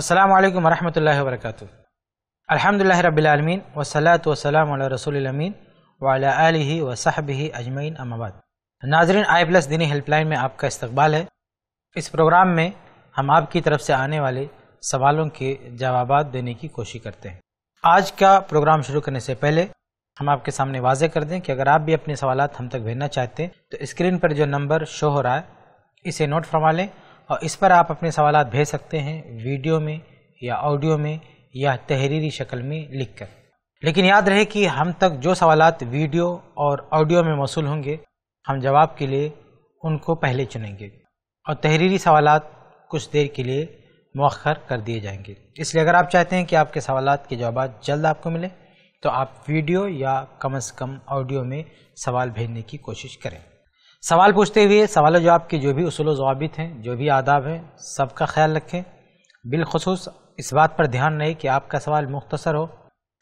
अस्सलाम वालेकुम वरहमतुल्लाहि वबरकातुहू अल्हम्दुलिल्लाहि रब्बिल आलमीन वसलातु वसलाम अला रसूलिल अमीन वाला आलिहि व सहबिहि अजमैन अमाबाद नाजरीन आई प्लस दीनी हेल्पलाइन में आपका इस्तकबाल है इस प्रोग्राम में हम आपकी तरफ से आने वाले सवालों के जवाब देने की कोशिश करते हैं आज का प्रोग्राम शुरू करने से पहले हम आपके सामने वाजे कर दें कि अगर आप भी अपने सवाल हम तक भेजना चाहते हैं तो स्क्रीन पर जो नंबर शो हो रहा है इसे नोट फरमा लें और इस पर आप अपने सवाल भेज सकते हैं वीडियो में या ऑडियो में या तहरीरी शक्ल में लिखकर लेकिन याद रहे कि हम तक जो सवाल वीडियो और ऑडियो में मौसू होंगे हम जवाब के लिए उनको पहले चुनेंगे और तहरीरी सवाल कुछ देर के लिए मौखर कर दिए जाएंगे इसलिए अगर आप चाहते हैं कि आपके सवाल के जवाब जल्द आपको मिले तो आप वीडियो या कम अज़ कम ऑडियो में सवाल भेजने की कोशिश करें सवाल पूछते हुए सवाल जवाब के जो भी उसूल जवाबित हैं जो भी आदाब हैं सबका ख्याल रखें बिलखसूस इस बात पर ध्यान नहीं कि आपका सवाल मुख्तसर हो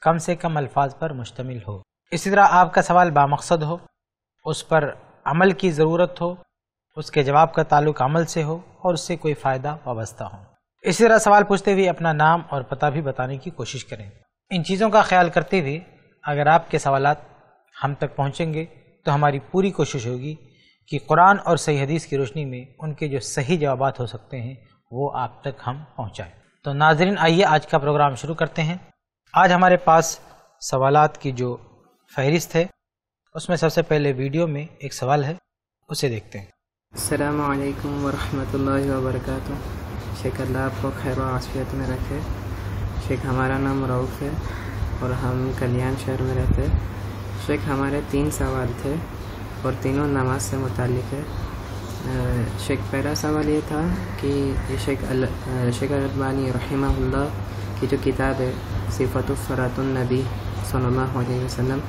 कम से कम अल्फाज पर मुश्तमिल हो इसी तरह आपका सवाल बामकसद हो उस पर अमल की ज़रूरत हो उसके जवाब का ताल्लुक अमल से हो और उससे कोई फ़ायदा वाबस्ता हो इसी तरह सवाल पूछते हुए अपना नाम और पता भी बताने की कोशिश करें इन चीज़ों का ख्याल करते हुए अगर आपके सवाल हम तक पहुँचेंगे तो हमारी पूरी कोशिश होगी कि कुरान और सही हदीस की रोशनी में उनके जो सही जवाब हो सकते हैं वो आप तक हम पहुँचाएँ तो नाजरीन आइए आज का प्रोग्राम शुरू करते हैं आज हमारे पास सवाल की जो फहरिस्त है उसमें सबसे पहले वीडियो में एक सवाल है उसे देखते हैं अल्लाम वरहमल वर्क शेख अल्लाह आपको खैर आसफियत में रखे शेख हमारा नाम रऊफ़ है और हम कल्याण शहर में रहते हैं शेख हमारे तीन सवाल थे और तीनों नमाज से मुतक है शेख पहला सवाल ये था कि शेख शेख अलबानी रहमल्ला की जो किताब है सिफत फ़रातुलनबी सल्लल्लाहु अलैहि वसल्लम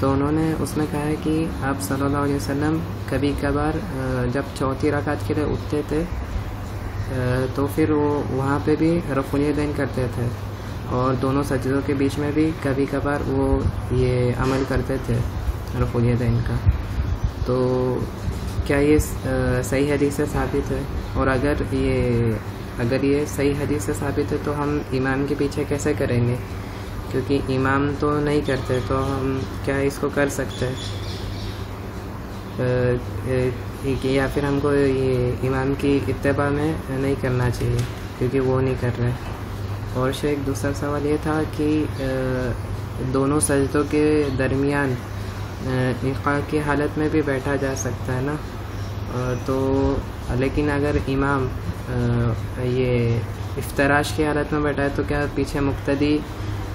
तो उन्होंने उसमें कहा है कि आप सल्लल्लाहु अलैहि वसल्लम कभी कभार जब चौथी रकात के लिए उठते थे तो फिर वो वहाँ पे भी रफुलदैन करते थे और दोनों सजदों के बीच में भी कभी कभार वो ये अमल करते थे रफुलदैन का तो क्या ये सही हदीस से साबित है और अगर ये अगर ये सही हदीस से साबित है तो हम इमाम के पीछे कैसे करेंगे क्योंकि इमाम तो नहीं करते तो हम क्या इसको कर सकते हैं या फिर हमको ये इमाम की इतबा में नहीं करना चाहिए क्योंकि वो नहीं कर रहे और शेख दूसरा सवाल ये था कि दोनों सजदों के दरमियान इका की हालत में भी बैठा जा सकता है ना तो लेकिन अगर इमाम ये इफ्तराश की हालत में बैठा है तो क्या पीछे मुख्तदी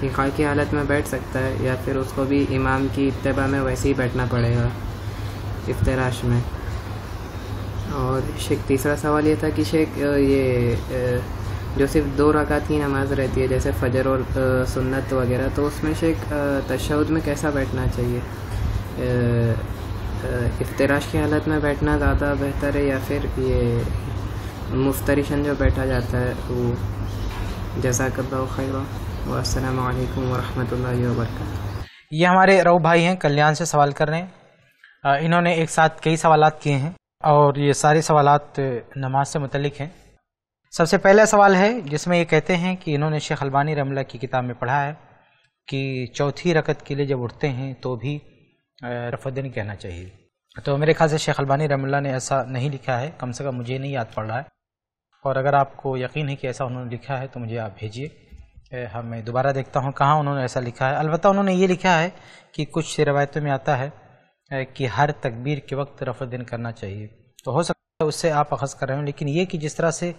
इका की हालत में बैठ सकता है या फिर उसको भी इमाम की इतबा में वैसे ही बैठना पड़ेगा इफ्तराश में और शेख तीसरा सवाल ये था कि शेख ये जो सिर्फ दो रकात की नमाज़ रहती है जैसे फजर और सुन्नत वगैरह तो उसमें शेख तशद में कैसा बैठना चाहिए इफ्तराश की हालत में बैठना ज़्यादा बेहतर है या फिर ये मुफ्तरिशन जो बैठा जाता है वो जजाकल्ला खैरा वालकम वरहमल वर्क ये हमारे रऊ भाई हैं कल्याण से सवाल कर रहे हैं इन्होंने एक साथ कई सवाल किए हैं और ये सारे सवाल नमाज से मुतलिक हैं सबसे पहला सवाल है जिसमें ये कहते हैं कि इन्होंने शेख अलबानी रमला की किताब में पढ़ा है कि चौथी रकत के लिए जब उठते हैं तो भी रफुद्दीन कहना चाहिए तो मेरे ख्याल से शेख अलबानी रमल्ला ने ऐसा नहीं लिखा है कम से कम मुझे नहीं याद पड़ रहा है और अगर आपको यकीन है कि ऐसा उन्होंने लिखा है तो मुझे आप भेजिए हम हाँ, मैं दोबारा देखता हूँ कहाँ उन्होंने ऐसा लिखा है अलबत् उन्होंने ये लिखा है कि कुछ रवायतों में आता है कि हर तकबीर के वक्त रफुद्दीन करना चाहिए तो हो सकता है उससे आप अखज़ कर रहे हो लेकिन ये कि जिस तरह से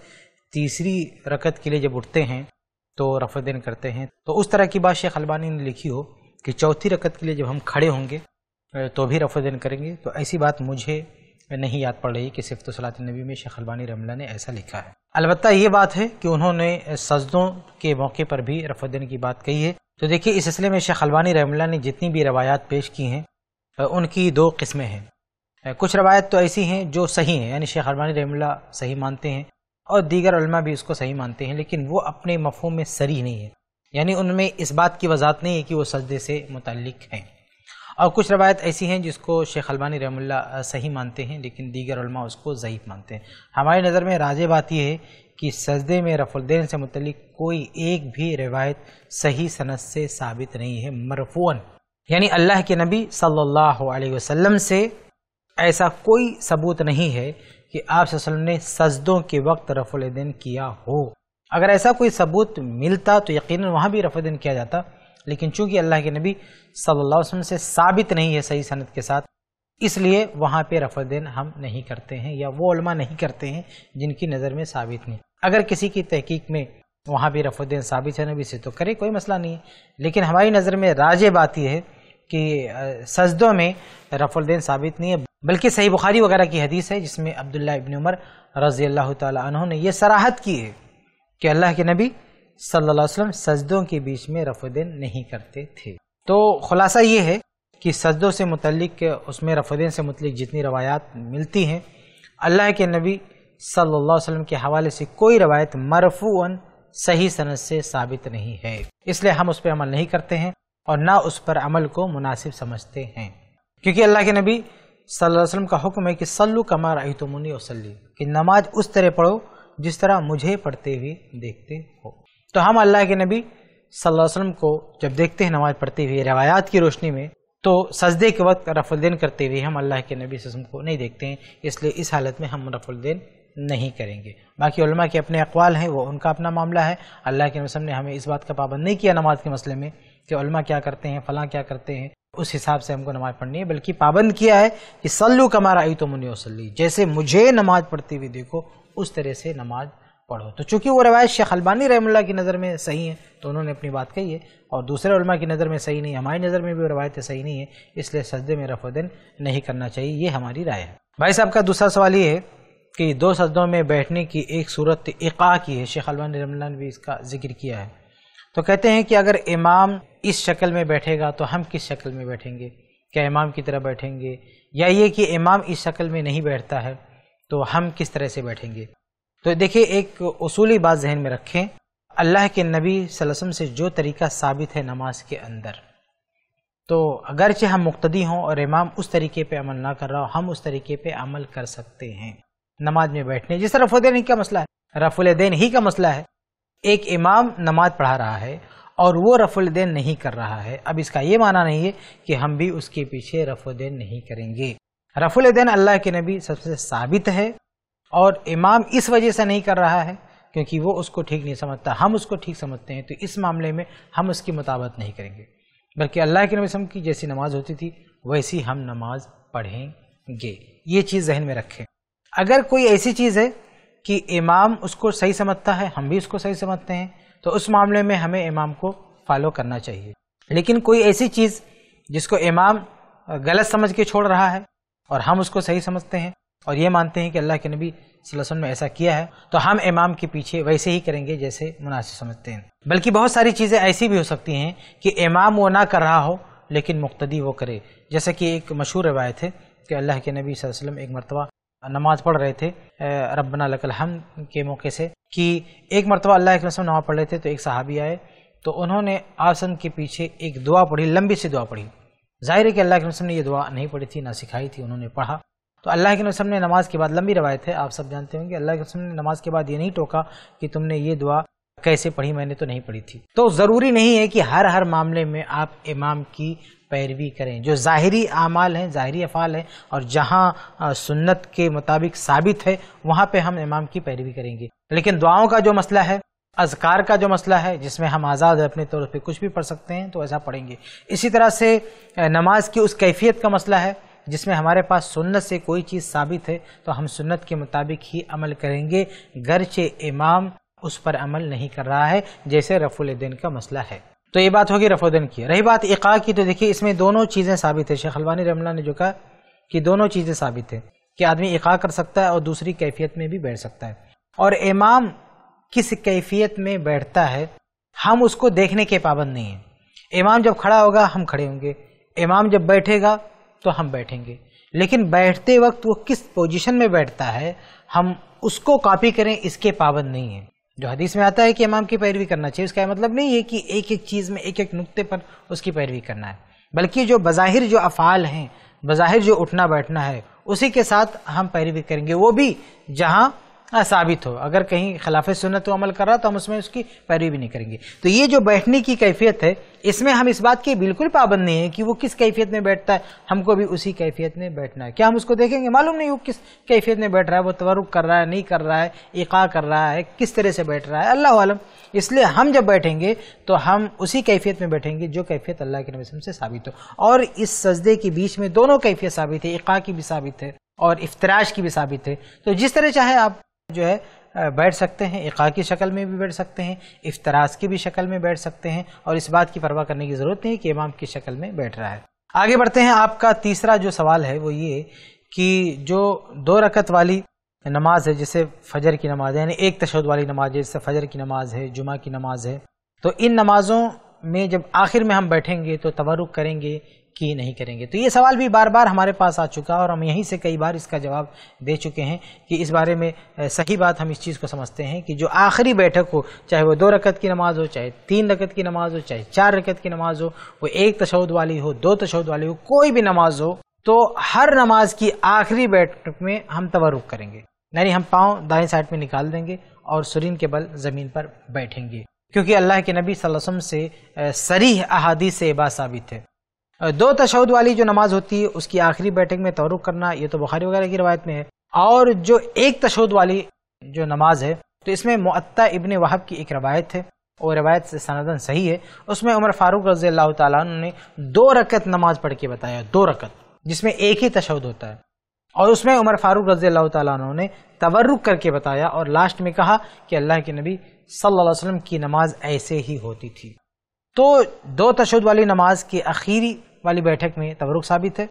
तीसरी रकत के लिए जब उठते हैं तो रफुद्दीन करते हैं तो उस तरह की बात शेख अलबानी ने लिखी हो कि चौथी रकत के लिए जब हम खड़े होंगे तो भी रफोदन करेंगे तो ऐसी बात मुझे नहीं याद पड़ रही कि सिफ्त तो सलात नबी में शेख अलबानी रमला ने ऐसा लिखा है अलबत् ये बात है कि उन्होंने सजदों के मौके पर भी रफोदन की बात कही है तो देखिए इस सिलसिले में शेख अलबानी रमला ने जितनी भी रवायात पेश की हैं उनकी दो किस्में हैं कुछ रवायत तो ऐसी हैं जो सही हैं यानी शेख अलबानी रमला सही मानते हैं और दीगर भी उसको सही मानते हैं लेकिन वो अपने मफहम में सरी नहीं है यानी उनमें इस बात की वजाहत नहीं है कि वो सजदे से मुतल हैं और कुछ रवायत ऐसी हैं जिसको शेख अलबानी रहमुल्ला सही मानते हैं लेकिन दीगर उलमा उसको ज़यीफ़ मानते हैं हमारी नज़र में राज बात यह है कि सजदे में रफुल्देन से मुतलिक कोई एक भी रवायत सही सनत से साबित नहीं है मरफून यानी अल्लाह के नबी सल्लल्लाहु अलैहि वसल्लम से ऐसा कोई सबूत नहीं है कि आप वसल्लम ने सजदों के वक्त रफुल्देन किया हो अगर ऐसा कोई सबूत मिलता तो यकीनन वहाँ भी रफुलदैन किया जाता लेकिन चूंकि अल्लाह के नबी सल्लल्लाहु अलैहि वसल्लम से साबित नहीं है सही सनत के साथ इसलिए वहाँ पे दिन हम नहीं करते हैं या वो उलमा नहीं करते हैं जिनकी नज़र में साबित नहीं अगर किसी की तहकीक में वहाँ भी रफलदेन साबित है नबी से तो करे कोई मसला नहीं है लेकिन हमारी नज़र में राज बात यह है कि सजदों में रफलदेन साबित नहीं है बल्कि सही बुखारी वगैरह की हदीस है जिसमें अब्दुल्ला इबन उमर रज़ी अल्लाह तहों ने यह सराहत की है कि अल्लाह के नबी सल्लल्लाहु अलैहि वसल्लम सजदों के बीच में रफुद्दीन नहीं करते थे तो खुलासा ये है कि सजदों से मुतलिक उसमें रफुद्दीन से मुतलिक जितनी रवायात मिलती हैं अल्लाह के नबी सल्लल्लाहु अलैहि वसल्लम के हवाले से कोई रवायत मरफून सही सनत से साबित नहीं है इसलिए हम उस पर अमल नहीं करते हैं और ना उस पर अमल को मुनासिब समझते हैं क्योंकि अल्लाह के नबी सल्लल्लाहु अलैहि वसल्लम का हुक्म है कि सल्लु कमा रही तुमनी वसली कि नमाज उस तरह पढ़ो जिस तरह मुझे पढ़ते हुए देखते हो तो हम अल्लाह के नबी सल्लल्लाहु अलैहि वसल्लम को जब देखते हैं नमाज पढ़ते हुए रवायात की रोशनी में तो सजदे के वक्त रफुल्दीन करते हुए हम अल्लाह के नबी वसम को नहीं देखते हैं इसलिए इस हालत में हम रफुल्दीन नहीं करेंगे बाकी उलमा के अपने अकवाल हैं वो उनका अपना मामला है अल्लाह के वसम ने हमें इस बात का पाबंद नहीं किया नमाज के मसले में कि उलमा क्या करते हैं फ़लाँ क्या करते हैं उस हिसाब से हमको नमाज़ पढ़नी है बल्कि पाबंद किया है कि सल्लू कमारा आई तो मुनी वसली जैसे मुझे नमाज पढ़ती हुई देखो उस तरह से नमाज़ पढ़ो तो चूंकि वो रवायत शेख अलबानी रहमल्ला की नज़र में सही है तो उन्होंने अपनी बात कही है और दूसरे उलमा की नज़र में सही नहीं हमारी नज़र में भी रवायतें सही नहीं है इसलिए सजदे में रफोदन नहीं करना चाहिए ये हमारी राय है भाई साहब का दूसरा सवाल ये है कि दो सजदों में बैठने की एक सूरत इका की है शेख अलबानी रहमल्ला ने भी इसका जिक्र किया है तो कहते हैं कि अगर इमाम इस शक्ल में बैठेगा तो हम किस शक्ल में बैठेंगे क्या इमाम की तरह बैठेंगे या ये कि इमाम इस शक्ल में नहीं बैठता है तो हम किस तरह से बैठेंगे तो देखिए एक उसूली बात जहन में रखें अल्लाह के नबी वसल्लम से जो तरीका साबित है नमाज के अंदर तो अगरचे हम मुक्तदी हों और इमाम उस तरीके पे अमल ना कर रहा हो हम उस तरीके पे अमल कर सकते हैं नमाज में बैठने जिस तरह रफुल ही का मसला है रफुलदैन ही का मसला है एक इमाम नमाज पढ़ा रहा है और वो रफुलदैन नहीं कर रहा है अब इसका ये माना नहीं है कि हम भी उसके पीछे रफुलदैन नहीं करेंगे रफुलदैन अल्लाह के नबी सबसे साबित है और इमाम इस वजह से नहीं कर रहा है क्योंकि वो उसको ठीक नहीं समझता हम उसको ठीक समझते हैं तो इस मामले में हम उसकी मुताबत नहीं करेंगे बल्कि अल्लाह के नबी की जैसी नमाज होती थी वैसी हम नमाज पढ़ेंगे ये चीज़ जहन में रखें अगर कोई ऐसी चीज़ है कि इमाम उसको सही समझता है हम भी उसको सही समझते हैं तो उस मामले में हमें इमाम को फॉलो करना चाहिए लेकिन कोई ऐसी चीज़ जिसको इमाम गलत समझ के छोड़ रहा है और हम उसको सही समझते हैं और ये मानते हैं कि अल्लाह के नबी वसल्लम ऐसा किया है तो हम इमाम के पीछे वैसे ही करेंगे जैसे मुनासिब समझते हैं बल्कि बहुत सारी चीज़ें ऐसी भी हो सकती हैं कि इमाम वो ना कर रहा हो लेकिन मुख्तदी वो करे जैसे कि एक मशहूर रवायत है कि अल्लाह के नबी वसल्लम एक मरतबा नमाज़ पढ़ रहे थे रबना लकल हम के मौके से कि एक मरतबा अल्लाह के वसलम नमाज पढ़ रहे थे तो एक सहाबी आए तो उन्होंने आसन के पीछे एक दुआ पढ़ी लंबी सी दुआ पढ़ी जाहिर है कि अल्लाह के वसलम ने यह दुआ नहीं पढ़ी थी ना सिखाई थी उन्होंने पढ़ा तो अल्लाह के नसम ने नमाज के बाद लंबी रवायत है आप सब जानते होंगे अल्लाह के वसम ने नमाज के बाद ये नहीं टोका कि तुमने ये दुआ कैसे पढ़ी मैंने तो नहीं पढ़ी थी तो ज़रूरी नहीं है कि हर हर मामले में आप इमाम की पैरवी करें जो ज़ाहरी अमाल हैं ज़ाहरी अफ़ाल हैं और जहाँ सुन्नत के मुताबिक साबित है वहाँ पर हम इमाम की पैरवी करेंगे लेकिन दुआओं का जो मसला है अजकार का जो मसला है जिसमें हम आज़ाद अपने तौर पर कुछ भी पढ़ सकते हैं तो ऐसा पढ़ेंगे इसी तरह से नमाज की उस कैफियत का मसला है जिसमें हमारे पास सुन्नत से कोई चीज़ साबित है तो हम सुन्नत के मुताबिक ही अमल करेंगे गरचे इमाम उस पर अमल नहीं कर रहा है जैसे रफुलद्दीन का मसला है तो ये बात होगी रफोदन की रही बात इका की तो देखिए इसमें दोनों चीज़ें साबित है शेख हलवानी रमला ने जो कहा कि दोनों चीज़ें साबित है कि आदमी इका कर सकता है और दूसरी कैफियत में भी बैठ सकता है और इमाम किस कैफियत में बैठता है हम उसको देखने के पाबंद नहीं हैं इमाम जब खड़ा होगा हम खड़े होंगे इमाम जब बैठेगा तो हम बैठेंगे लेकिन बैठते वक्त वो किस पोजीशन में बैठता है हम उसको कॉपी करें इसके पाबंद नहीं है जो हदीस में आता है कि इमाम की पैरवी करना चाहिए उसका मतलब नहीं है कि एक एक चीज़ में एक एक नुक्ते पर उसकी पैरवी करना है बल्कि जो बज़ाहिर जो अफ़ाल हैं बज़ाहिर जो उठना बैठना है उसी के साथ हम पैरवी करेंगे वो भी जहाँ हाँ साबित हो अगर कहीं खिलाफ सुनत तो अमल कर रहा तो हम उसमें उसकी पैरवी भी नहीं करेंगे तो ये जो बैठने की कैफियत है इसमें हम इस बात की बिल्कुल पाबंद नहीं है कि वो किस कैफियत में बैठता है हमको भी उसी कैफियत में बैठना है क्या हम उसको देखेंगे मालूम नहीं वो किस कैफियत में बैठ रहा है वो तवरुक कर रहा है नहीं कर रहा है इका कर रहा है किस तरह से बैठ रहा है अल्लाह आलम इसलिए हम जब बैठेंगे तो हम उसी कैफियत में बैठेंगे जो कैफियत अल्लाह के नबी से साबित हो और इस सजदे के बीच में दोनों कैफियत साबित है इका की भी साबित है और इफ्तराज की भी साबित है तो जिस तरह चाहे आप जो है बैठ सकते हैं इका की शक्ल में भी बैठ सकते हैं इफ्तराज की भी शक्ल में बैठ सकते हैं और इस बात की परवाह करने की ज़रूरत नहीं कि इमाम की शक्ल में बैठ रहा है आगे बढ़ते हैं आपका तीसरा जो सवाल है वो ये कि जो दो रकत वाली नमाज है जैसे फजर की नमाज है यानी एक तशद वाली नमाज है जैसे फजर की नमाज है जुमा की नमाज है तो इन नमाज़ों में जब आखिर में हम बैठेंगे तो तवरुक करेंगे कि नहीं करेंगे तो ये सवाल भी बार बार हमारे पास आ चुका है और हम यहीं से कई बार इसका जवाब दे चुके हैं कि इस बारे में सही बात हम इस चीज़ को समझते हैं कि जो आखिरी बैठक हो चाहे वो दो रकत की नमाज हो चाहे तीन रकत की नमाज हो चाहे चार रकत की नमाज हो वो एक तशद वाली हो दो तशद वाली हो कोई भी नमाज हो तो हर नमाज की आखिरी बैठक में हम तवरुक करेंगे यानी हम पाँव दाएं साइड में निकाल देंगे और सुरीन के बल ज़मीन पर बैठेंगे क्योंकि अल्लाह के नबी वसल्लम से सरीह अहादी से बात साबित है दो तशद वाली जो नमाज होती है उसकी आखिरी बैठक में तवरुक करना ये तो बुखारी वगैरह की रवायत में है और जो एक तशद वाली जो नमाज है तो इसमें मुत्ता इबन वहाब की एक रवायत है और रवायत से सनातन सही है उसमें उमर फारूक रजी अल्लाह तुमने दो रकत नमाज पढ़ के बताया दो रकत जिसमें एक ही तशद होता है और उसमें उमर फारूक रजी अल्लाह तुमने ने करके बताया और लास्ट में कहा कि अल्लाह के नबी सल्लल्लाहु अलैहि वसल्लम की नमाज ऐसे ही होती थी तो दो तशद वाली नमाज की आखिरी वाली बैठक में तवरुक साबित है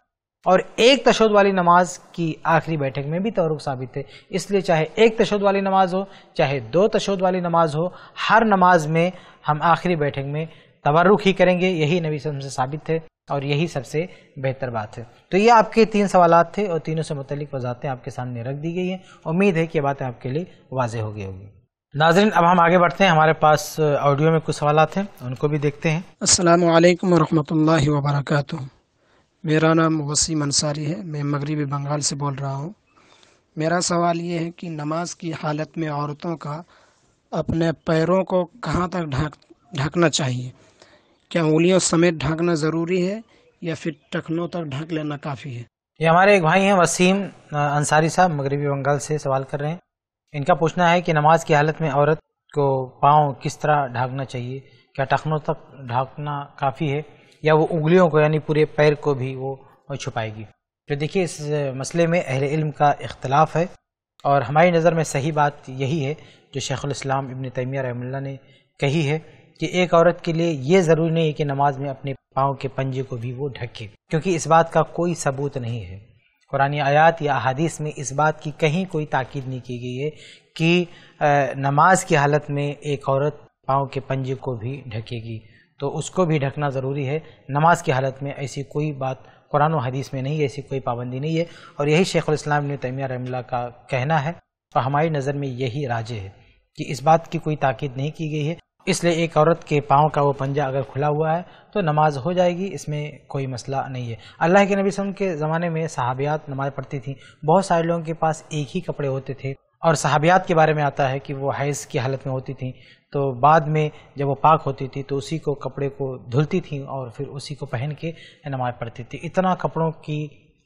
और एक तशद वाली नमाज की आखिरी बैठक में भी तवरुक साबित है इसलिए चाहे एक तशद वाली नमाज हो चाहे दो तशद वाली नमाज हो हर नमाज में हम आखिरी बैठक में तवरुक ही करेंगे यही नबी सम से साबित है और यही सबसे बेहतर बात है तो ये आपके तीन सवाल थे और तीनों से मुतलिक वजातें आपके सामने रख दी गई हैं उम्मीद है कि ये बातें आपके लिए वाजे हो गई होगी नाजरीन अब हम आगे बढ़ते हैं हमारे पास ऑडियो में कुछ सवाल हैं उनको भी देखते हैं अस्सलाम वालेकुम वरहमतुल्लाहि वबरकत मेरा नाम वसीम अंसारी है मैं मगरबी बंगाल से बोल रहा हूँ मेरा सवाल ये है कि नमाज की हालत में औरतों का अपने पैरों को कहाँ तक ढाक ढकना चाहिए क्या उंगलियों समेत ढाँकना ज़रूरी है या फिर टखनों तक ढक लेना काफ़ी है ये हमारे एक भाई हैं वसीम अंसारी साहब मगरबी बंगाल से सवाल कर रहे हैं इनका पूछना है कि नमाज की हालत में औरत को पाँव किस तरह ढाकना चाहिए क्या टखनों तक ढाँकना काफ़ी है या वो उंगलियों को यानी पूरे पैर को भी वो छुपाएगी तो देखिए इस मसले में अहल इल्म का इख्तलाफ है और हमारी नज़र में सही बात यही है जो शेख़ुलस्लाम इबन तैमिया रहमल्ला ने कही है कि एक औरत के लिए ये ज़रूरी नहीं है कि नमाज में अपने पाँव के पंजे को भी वो ढके क्योंकि इस बात का कोई सबूत नहीं है कुरानी आयात या अहादीस में इस बात की कहीं कोई ताकीद नहीं की गई है कि नमाज की हालत में एक औरत पाँव के पंजे को भी ढकेगी तो उसको भी ढकना ज़रूरी है नमाज की हालत में ऐसी कोई बात कुरान हदीस में नहीं ऐसी कोई पाबंदी नहीं है और यही शेखुलस्लाम ने तैमिया रमला का कहना है तो हमारी नज़र में यही राजे है कि इस बात की कोई ताकीद नहीं की गई है इसलिए एक औरत के पाँव का वो पंजा अगर खुला हुआ है तो नमाज हो जाएगी इसमें कोई मसला नहीं है अल्लाह के नबी वसम के ज़माने में सहाबियात नमाज़ पढ़ती थी बहुत सारे लोगों के पास एक ही कपड़े होते थे और सहाबियात के बारे में आता है कि वो हैज़ की हालत में होती थी तो बाद में जब वो पाक होती थी तो उसी को कपड़े को धुलती थी और फिर उसी को पहन के नमाज़ पढ़ती थी इतना कपड़ों की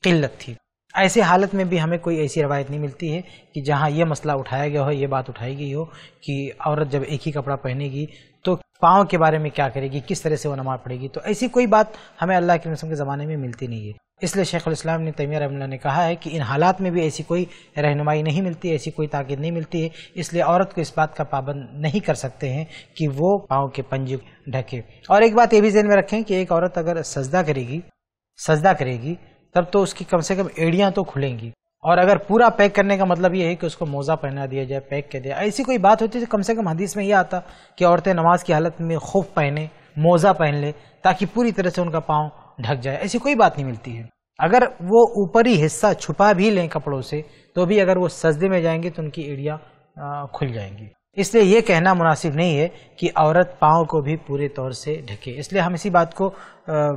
किल्लत थी ऐसे हालत में भी हमें कोई ऐसी रवायत नहीं मिलती है कि जहाँ ये मसला उठाया गया हो ये बात उठाई गई हो कि औरत जब एक ही कपड़ा पहनेगी तो पाँव के बारे में क्या करेगी किस तरह से वो नमाज पढ़ेगी तो ऐसी कोई बात हमें अल्लाह के रसम के ज़माने में मिलती नहीं है इसलिए शेख शेखुलस्लाम ने तैमिया रमिल्ला ने कहा है कि इन हालात में भी ऐसी कोई रहनुमाई नहीं मिलती ऐसी कोई ताकत नहीं मिलती है इसलिए औरत को इस बात का पाबंद नहीं कर सकते हैं कि वो पाँव के पंजे ढके और एक बात ये भी जहन में रखें कि एक औरत अगर सजदा करेगी सजदा करेगी तब तो उसकी कम से कम एड़ियाँ तो खुलेंगी और अगर पूरा पैक करने का मतलब ये है कि उसको मोज़ा पहना दिया जाए पैक कर दिया ऐसी कोई बात होती तो कम से कम हदीस में ये आता कि औरतें नमाज की हालत में खूब पहने मोज़ा पहन ले ताकि पूरी तरह से उनका पाँव ढक जाए ऐसी कोई बात नहीं मिलती है अगर वो ऊपरी हिस्सा छुपा भी लें कपड़ों से तो भी अगर वो सजदे में जाएंगे तो उनकी एड़िया खुल जाएंगी इसलिए ये कहना मुनासिब नहीं है कि औरत पाँव को भी पूरे तौर से ढके इसलिए हम इसी बात को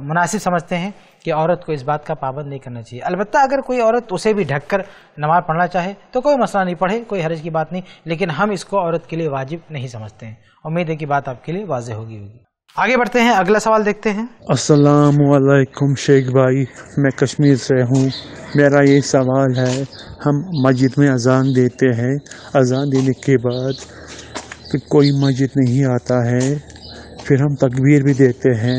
मुनासिब समझते हैं कि औरत को इस बात का पाबंद नहीं करना चाहिए अलबत्त अगर कोई औरत उसे भी ढक कर नमाज पढ़ना चाहे तो कोई मसला नहीं पढ़े कोई हरज की बात नहीं लेकिन हम इसको औरत के लिए वाजिब नहीं समझते हैं उम्मीद है कि बात आपके लिए वाजह होगी होगी आगे बढ़ते हैं अगला सवाल देखते हैं अस्सलाम वालेकुम शेख भाई मैं कश्मीर से हूँ मेरा ये सवाल है हम मस्जिद में अजान देते हैं अजान देने के बाद फिर कोई मस्जिद नहीं आता है फिर हम तकबीर भी देते हैं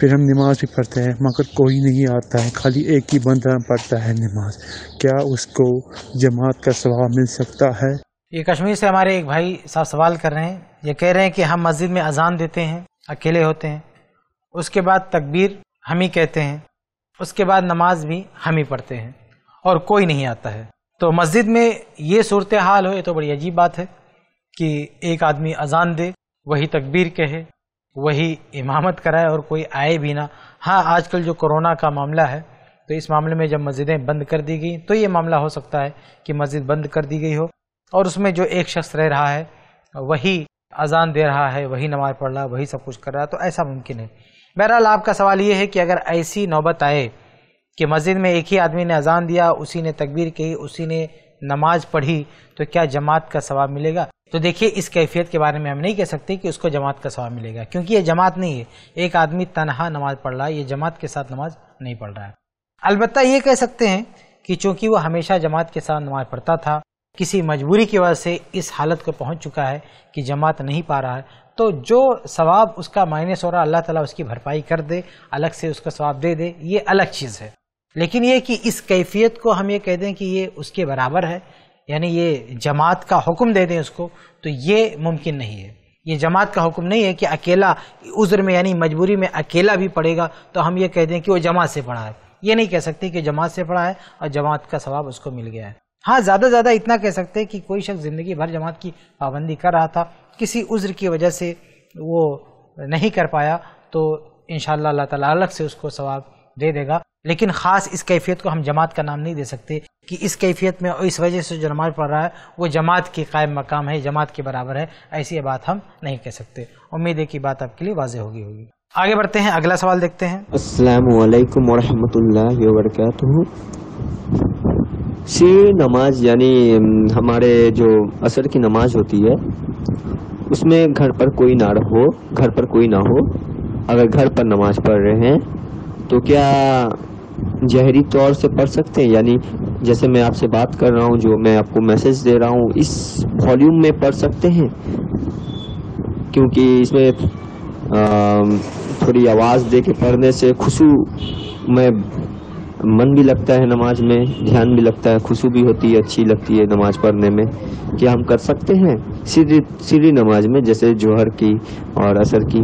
फिर हम नमाज भी पढ़ते हैं मगर कोई नहीं आता है खाली एक ही बंदा पढ़ता है नमाज क्या उसको जमात का सवाब मिल सकता है ये कश्मीर से हमारे एक भाई साहब सवाल कर रहे हैं ये कह रहे हैं कि हम मस्जिद में अजान देते हैं अकेले होते हैं उसके बाद तकबीर हम ही कहते हैं उसके बाद नमाज भी हम ही पढ़ते हैं और कोई नहीं आता है तो मस्जिद में ये सूरत हाल हो ये तो बड़ी अजीब बात है कि एक आदमी अजान दे वही तकबीर कहे वही इमामत कराए और कोई आए भी ना हाँ आजकल जो कोरोना का मामला है तो इस मामले में जब मस्जिदें बंद कर दी गई तो ये मामला हो सकता है कि मस्जिद बंद कर दी गई हो और उसमें जो एक शख्स रह रहा है वही अजान दे रहा है वही नमाज़ पढ़ रहा है वही सब कुछ कर रहा है तो ऐसा मुमकिन है बहरहाल आपका सवाल ये है कि अगर ऐसी नौबत आए कि मस्जिद में एक ही आदमी ने अजान दिया उसी ने तकबीर कही उसी ने नमाज पढ़ी तो क्या जमात का सवाब मिलेगा तो देखिए इस कैफियत के बारे में हम नहीं कह सकते कि उसको जमात का सवाब मिलेगा क्योंकि ये जमात नहीं है एक आदमी तनहा नमाज पढ़ रहा है ये जमात के साथ नमाज नहीं पढ़ रहा है अलबत्ता ये कह सकते हैं कि चूंकि वो हमेशा जमात के साथ नमाज पढ़ता था किसी मजबूरी की वजह से इस हालत को पहुंच चुका है कि जमात नहीं पा रहा है तो जो सवाब उसका माइनस हो रहा अल्लाह ताला उसकी भरपाई कर दे अलग से उसका सवाब दे दे ये अलग चीज़ है लेकिन ये कि इस कैफियत को हम ये कह दें कि ये उसके बराबर है यानी ये जमात का हुक्म दे दें उसको तो ये मुमकिन नहीं है ये जमात का हुक्म नहीं है कि अकेला उज्र में यानी मजबूरी में अकेला भी पड़ेगा तो हम ये कह दें कि वो जमात से पढ़ा है ये नहीं कह सकते कि जमात से पढ़ा है और जमात का सवाब उसको मिल गया है हाँ ज़्यादा ज़्यादा इतना कह सकते हैं कि कोई शख्स ज़िंदगी भर जमात की पाबंदी कर रहा था किसी उज्र की वजह से वो नहीं कर पाया तो इन अल्लाह अलग से उसको सवाब दे देगा लेकिन ख़ास इस कैफियत को हम जमात का नाम नहीं दे सकते कि इस कैफियत में और इस वजह से जो नमाज़ पढ़ रहा है वो जमात के कायम मकाम है जमात के बराबर है ऐसी बात हम नहीं कह सकते उम्मीद है कि बात आपके लिए वाजे होगी होगी आगे बढ़ते हैं अगला सवाल देखते हैं असल वरहमल वरक शी नमाज यानी हमारे जो असर की नमाज होती है उसमें घर पर कोई ना हो घर पर कोई ना हो अगर घर पर नमाज पढ़ रहे हैं तो क्या जहरी तौर से पढ़ सकते हैं यानी जैसे मैं आपसे बात कर रहा हूँ जो मैं आपको मैसेज दे रहा हूँ इस वॉल्यूम में पढ़ सकते हैं क्योंकि इसमें थोड़ी आवाज़ दे के पढ़ने से खुशू में मन भी लगता है नमाज में ध्यान भी लगता है खुशबू भी होती है अच्छी लगती है नमाज पढ़ने में क्या हम कर सकते हैं सीधी सीधी नमाज में जैसे जोहर की और असर की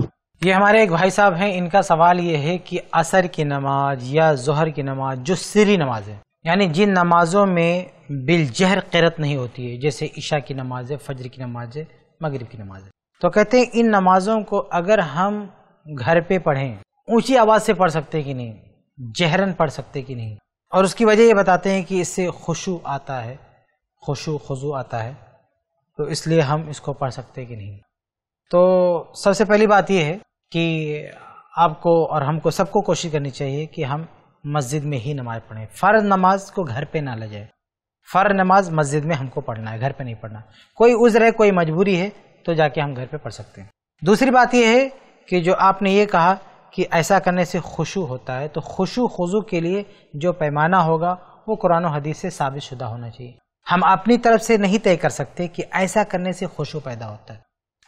ये हमारे एक भाई साहब हैं इनका सवाल ये है कि असर की नमाज या जोहर की नमाज जो सीरी नमाज है यानी जिन नमाजों में बिलजहर क़िरत नहीं होती है जैसे ईशा की नमाज है फजर की नमाज है मगरब की नमाज है तो कहते हैं इन नमाजों को अगर हम घर पे पढ़ें ऊंची आवाज़ से पढ़ सकते कि नहीं जहरन पढ़ सकते कि नहीं और उसकी वजह ये बताते हैं कि इससे खुशु आता है खुशु खुजू आता है तो इसलिए हम इसको पढ़ सकते कि नहीं तो सबसे पहली बात यह है कि आपको और हमको सबको कोशिश करनी चाहिए कि हम मस्जिद में ही नमाज पढ़ें फ़र्ज नमाज को घर पे ना ले जाए फ़र्ज नमाज मस्जिद में हमको पढ़ना है घर पे नहीं पढ़ना कोई उज्र है कोई मजबूरी है तो जाके हम घर पे पढ़ सकते हैं दूसरी बात यह है कि जो आपने ये कहा कि ऐसा करने से खुशू होता है तो खुशू खुजू के लिए जो पैमाना होगा वो कुरान हदीस से साबित शुदा होना चाहिए हम अपनी तरफ से नहीं तय कर सकते कि ऐसा करने से खुशू पैदा होता है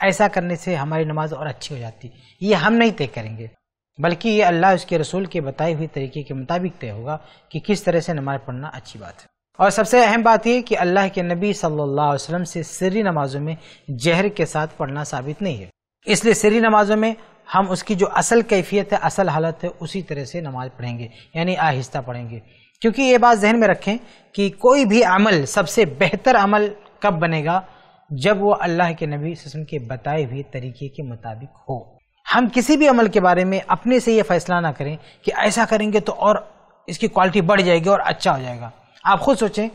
ऐसा करने से हमारी नमाज और अच्छी हो जाती ये हम नहीं तय करेंगे बल्कि ये अल्लाह उसके रसूल के बताए हुए तरीके के मुताबिक तय होगा कि किस तरह से नमाज पढ़ना अच्छी बात है और सबसे अहम बात यह कि अल्लाह के नबी सल्लल्लाहु अलैहि वसल्लम से सिरी नमाजों में जहर के साथ पढ़ना साबित नहीं है इसलिए सिरी नमाजों में हम उसकी जो असल कैफियत है असल हालत है उसी तरह से नमाज पढ़ेंगे यानी आहिस्ता पढ़ेंगे क्योंकि ये बात जहन में रखें कि कोई भी अमल सबसे बेहतर अमल कब बनेगा जब वो अल्लाह के नबी वसम के बताए हुए तरीके के मुताबिक हो हम किसी भी अमल के बारे में अपने से ये फैसला ना करें कि ऐसा करेंगे तो और इसकी क्वालिटी बढ़ जाएगी और अच्छा हो जाएगा आप खुद सोचें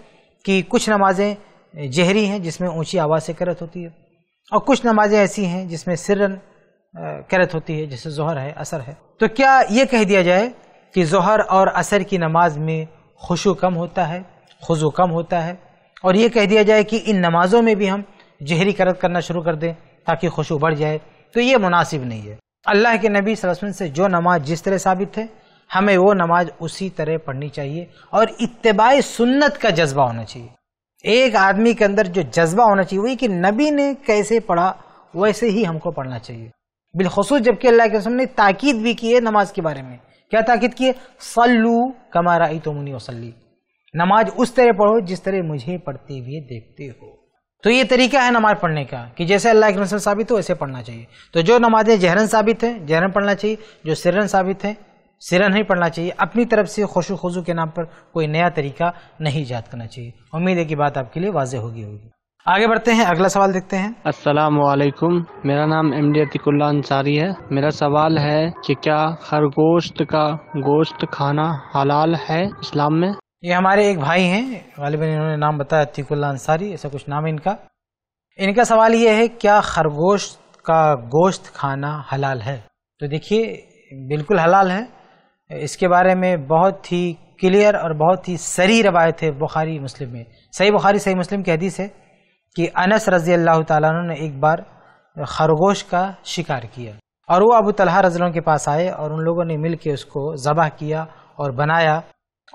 कि कुछ नमाजें जहरी हैं जिसमें ऊंची आवाज़ से करत होती है और कुछ नमाजें ऐसी हैं जिसमें सिरन करत होती है जैसे जहर है असर है तो क्या ये कह दिया जाए कि जहर और असर की नमाज में खुशु कम होता है खुजू कम होता है और ये कह दिया जाए कि इन नमाज़ों में भी हम जहरी करत करना शुरू कर दें ताकि खुशू बढ़ जाए तो ये मुनासिब नहीं है अल्लाह के नबी वसल्लम से जो नमाज जिस तरह साबित है हमें वो नमाज उसी तरह पढ़नी चाहिए और इतबाई सुन्नत का जज्बा होना चाहिए एक आदमी के अंदर जो जज्बा होना चाहिए वही कि नबी ने कैसे पढ़ा वैसे ही हमको पढ़ना चाहिए बिलखसूस जबकि अल्लाह के रसम ने ताकीद भी की है नमाज के बारे में क्या ताकीद की सल्लू कमारा ई तुमनी वसली नमाज उस तरह पढ़ो जिस तरह मुझे पढ़ते हुए देखते हो तो ये तरीका है नमाज पढ़ने का कि जैसे अल्लाह के रसम साबित हो वैसे पढ़ना चाहिए तो जो नमाजें जहरन साबित हैं जहरन पढ़ना चाहिए जो सिरन साबित है सिरन ही पढ़ना चाहिए अपनी तरफ से खुशू के नाम पर कोई नया तरीका नहीं याद करना चाहिए उम्मीद है कि बात आपके लिए वाजह होगी होगी आगे बढ़ते हैं अगला सवाल देखते हैं अस्सलाम वालेकुम मेरा नाम एम डी अतिकुल्ला अंसारी है मेरा सवाल है कि क्या खरगोश का गोश्त खाना हलाल है इस्लाम में ये हमारे एक भाई हैं गालिबा इन्होंने नाम बताया अतिकुल्ला अंसारी ऐसा कुछ नाम है इनका इनका सवाल ये है क्या खरगोश का गोश्त खाना हलाल है तो देखिए बिल्कुल हलाल है इसके बारे में बहुत ही क्लियर और बहुत ही सरी रवायत है बुखारी मुस्लिम में सही बुखारी सही मुस्लिम की हदीस है कि अनस रजी अल्लाह तु ने एक बार खरगोश का शिकार किया और वो अबू तलहा रजलों के पास आए और उन लोगों ने मिलकर उसको ज़बह किया और बनाया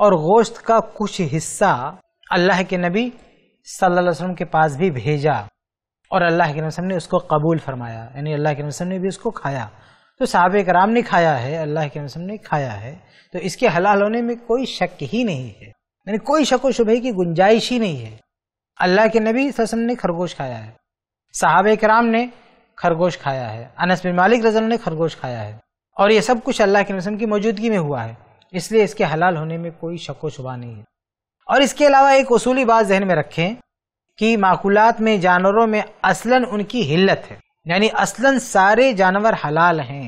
और गोश्त का कुछ हिस्सा अल्लाह के नबी सल्लल्लाहु अलैहि वसल्लम के पास भी भेजा और अल्लाह के नबी ने उसको कबूल फरमाया यानी अल्लाह के नबी ने भी उसको खाया तो साहब कराम ने खाया है अल्लाह के नबी ने खाया है तो इसके हलाल होने में कोई शक ही नहीं है यानी कोई शक व शुभ की गुंजाइश ही नहीं है अल्लाह के नबी ससम ने खरगोश खाया है साहब कराम ने खरगोश खाया है अनस बिन मालिक रजल ने खरगोश खाया है और ये सब कुछ अल्लाह के रसम की मौजूदगी में हुआ है इसलिए इसके हलाल होने में कोई शक शुबा नहीं है और इसके अलावा एक असूली बात जहन में रखें कि माकूलत में जानवरों में असलन उनकी हिल्लत है यानी असलन सारे जानवर हलाल हैं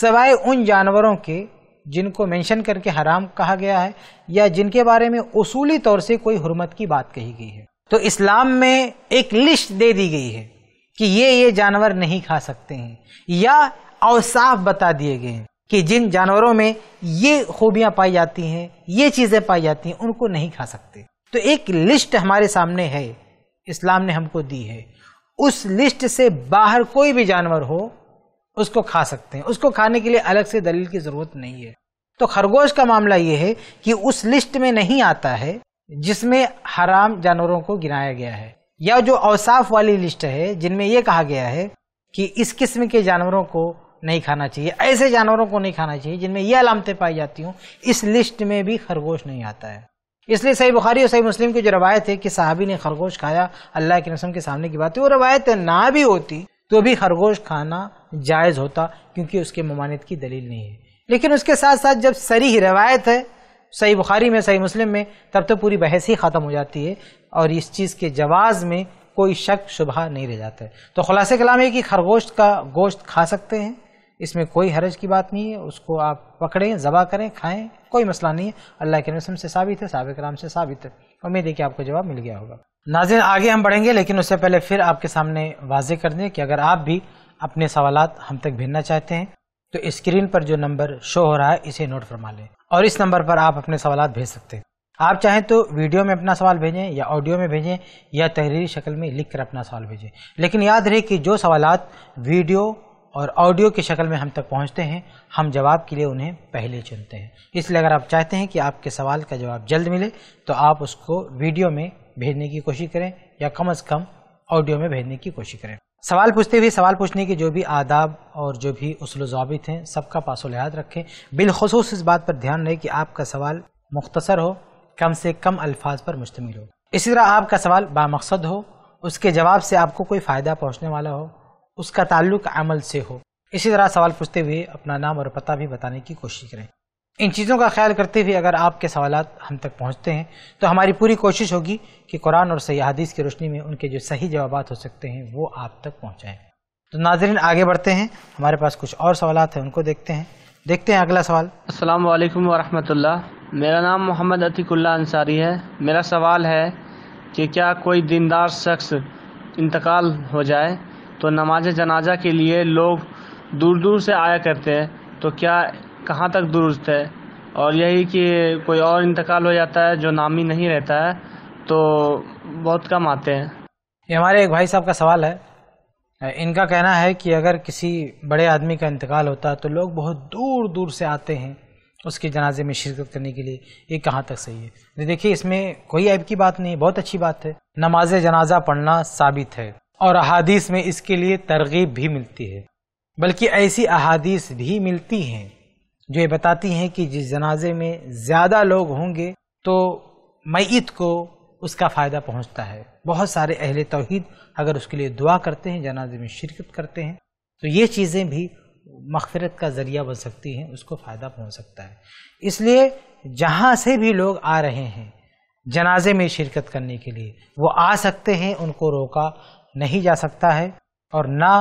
सवाए उन जानवरों के जिनको मेंशन करके हराम कहा गया है या जिनके बारे में उसूली तौर से कोई हरमत की बात कही गई है तो इस्लाम में एक लिस्ट दे दी गई है कि ये ये जानवर नहीं खा सकते हैं या अवसाफ बता दिए गए हैं कि जिन जानवरों में ये खूबियां पाई जाती हैं ये चीजें पाई जाती हैं उनको नहीं खा सकते तो एक लिस्ट हमारे सामने है इस्लाम ने हमको दी है उस लिस्ट से बाहर कोई भी जानवर हो उसको खा सकते हैं उसको खाने के लिए अलग से दलील की जरूरत नहीं है तो खरगोश का मामला यह है कि उस लिस्ट में नहीं आता है जिसमें हराम जानवरों को गिनाया गया है या जो अवसाफ वाली लिस्ट है जिनमें यह कहा गया है कि इस किस्म के जानवरों को नहीं खाना चाहिए ऐसे जानवरों को नहीं खाना चाहिए जिनमें यह अलामतें पाई जाती हूँ इस लिस्ट में भी खरगोश नहीं आता है इसलिए सही बुखारी और सही मुस्लिम की जो रवायत है कि साहबी ने खरगोश खाया अल्लाह के नसम के सामने की बात है वो रवायत ना भी होती तो भी खरगोश खाना जायज़ होता क्योंकि उसके ममानत की दलील नहीं है लेकिन उसके साथ साथ जब सरी रवायत है सही बुखारी में सही मुस्लिम में तब तो पूरी बहस ही ख़त्म हो जाती है और इस चीज़ के जवाज़ में कोई शक शुबह नहीं रह जाता है तो खुलासे कलाम है कि खरगोश्त का गोश्त खा सकते हैं इसमें कोई हरज की बात नहीं है उसको आप पकड़ें जबा करें खाएं कोई मसला नहीं है अल्लाह के रसम से साबित है सबक राम से साबित है उम्मीद है कि आपको जवाब मिल गया होगा नाजिन आगे हम बढ़ेंगे लेकिन उससे पहले फिर आपके सामने वाजे कर दें कि अगर आप भी अपने सवाल हम तक भेजना चाहते हैं तो स्क्रीन पर जो नंबर शो हो रहा है इसे नोट फरमा लें और इस नंबर पर आप अपने सवाल भेज सकते हैं आप चाहें तो वीडियो में अपना सवाल भेजें या ऑडियो में भेजें या तहरीरी शक्ल में लिख कर अपना सवाल भेजें लेकिन याद रहे कि जो सवाल वीडियो और ऑडियो की शक्ल में हम तक पहुंचते हैं हम जवाब के लिए उन्हें पहले चुनते हैं इसलिए अगर आप चाहते हैं कि आपके सवाल का जवाब जल्द मिले तो आप उसको वीडियो में भेजने की कोशिश करें या कम अज़ कम ऑडियो में भेजने की कोशिश करें सवाल पूछते हुए सवाल पूछने के जो भी आदाब और जो भी उसलजाबित हैं सबका पासो लिहाज रखें बिलखसूस इस बात पर ध्यान रहे कि आपका सवाल मुख्तसर हो कम से कम अल्फाज पर मुश्तमिल हो इसी तरह आपका सवाल बामकसद हो उसके जवाब से आपको कोई फ़ायदा पहुँचने वाला हो उसका ताल्लुक अमल से हो इसी तरह सवाल पूछते हुए अपना नाम और पता भी बताने की कोशिश करें इन चीज़ों का ख्याल करते हुए अगर आपके सवाल हम तक पहुँचते हैं तो हमारी पूरी कोशिश होगी कि कुरान और सही हदीस की रोशनी में उनके जो सही जवाब हो सकते हैं वो आप तक पहुँचाएँ तो नाजरन आगे बढ़ते हैं हमारे पास कुछ और सवाल हैं उनको देखते हैं देखते हैं अगला सवाल असलम वालेकुम मेरा नाम मोहम्मद अतिकुल्ला अंसारी है मेरा सवाल है कि क्या कोई दीनदार शख्स इंतकाल हो जाए तो नमाज जनाजा के लिए लोग दूर दूर से आया करते हैं तो क्या कहाँ तक दुरुस्त है और यही कि कोई और इंतकाल हो जाता है जो नामी नहीं रहता है तो बहुत कम आते हैं ये हमारे एक भाई साहब का सवाल है इनका कहना है कि अगर किसी बड़े आदमी का इंतकाल होता है तो लोग बहुत दूर दूर से आते हैं उसके जनाजे में शिरकत करने के लिए ये कहाँ तक सही है देखिए इसमें कोई ऐब की बात नहीं बहुत अच्छी बात है नमाज जनाजा पढ़ना साबित है और अहादीस में इसके लिए तरगीब भी मिलती है बल्कि ऐसी अहादीस भी मिलती हैं जो ये बताती हैं कि जिस जनाजे में ज़्यादा लोग होंगे तो मैत को उसका फ़ायदा पहुंचता है बहुत सारे अहल तोहद अगर उसके लिए दुआ करते हैं जनाजे में शिरकत करते हैं तो ये चीज़ें भी मगफरत का ज़रिया बन सकती हैं उसको फ़ायदा पहुंच सकता है इसलिए जहां से भी लोग आ रहे हैं जनाजे में शिरकत करने के लिए वो आ सकते हैं उनको रोका नहीं जा सकता है और ना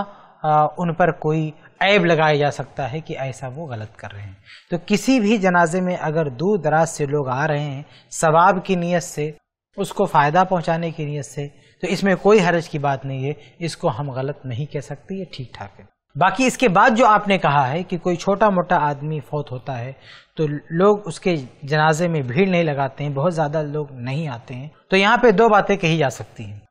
उन पर कोई ऐब लगाया जा सकता है कि ऐसा वो गलत कर रहे हैं तो किसी भी जनाजे में अगर दूर दराज से लोग आ रहे हैं सवाब की नीयत से उसको फ़ायदा पहुंचाने की नीयत से तो इसमें कोई हर्ज की बात नहीं है इसको हम गलत नहीं कह सकते ये ठीक ठाक है बाकी इसके बाद जो आपने कहा है कि कोई छोटा मोटा आदमी फौत होता है तो लोग उसके जनाजे में भीड़ नहीं लगाते हैं बहुत ज़्यादा लोग नहीं आते हैं तो यहाँ पे दो बातें कही जा सकती हैं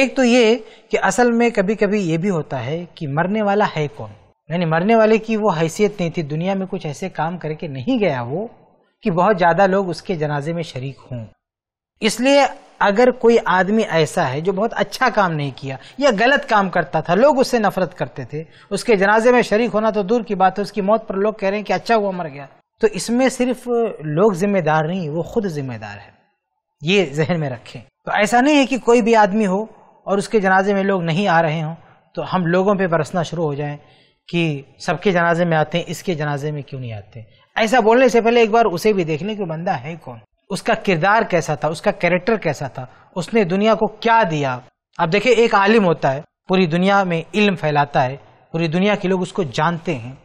एक तो ये कि असल में कभी कभी ये भी होता है कि मरने वाला है कौन यानी मरने वाले की वो हैसियत नहीं थी दुनिया में कुछ ऐसे काम करके नहीं गया वो कि बहुत ज़्यादा लोग उसके जनाजे में शरीक हों इसलिए अगर कोई आदमी ऐसा है जो बहुत अच्छा काम नहीं किया या गलत काम करता था लोग उससे नफरत करते थे उसके जनाजे में शरीक होना तो दूर की बात है उसकी मौत पर लोग कह रहे हैं कि अच्छा हुआ मर गया तो इसमें सिर्फ लोग जिम्मेदार नहीं वो खुद जिम्मेदार है ये जहन में रखें तो ऐसा नहीं है कि कोई भी आदमी हो और उसके जनाजे में लोग नहीं आ रहे हों तो हम लोगों पर बरसना शुरू हो जाएं कि सबके जनाजे में आते हैं इसके जनाजे में क्यों नहीं आते ऐसा बोलने से पहले एक बार उसे भी देख लें कि बंदा है कौन उसका किरदार कैसा था उसका कैरेक्टर कैसा था उसने दुनिया को क्या दिया अब देखिए एक आलिम होता है पूरी दुनिया में इल्म फैलाता है पूरी दुनिया के लोग उसको जानते हैं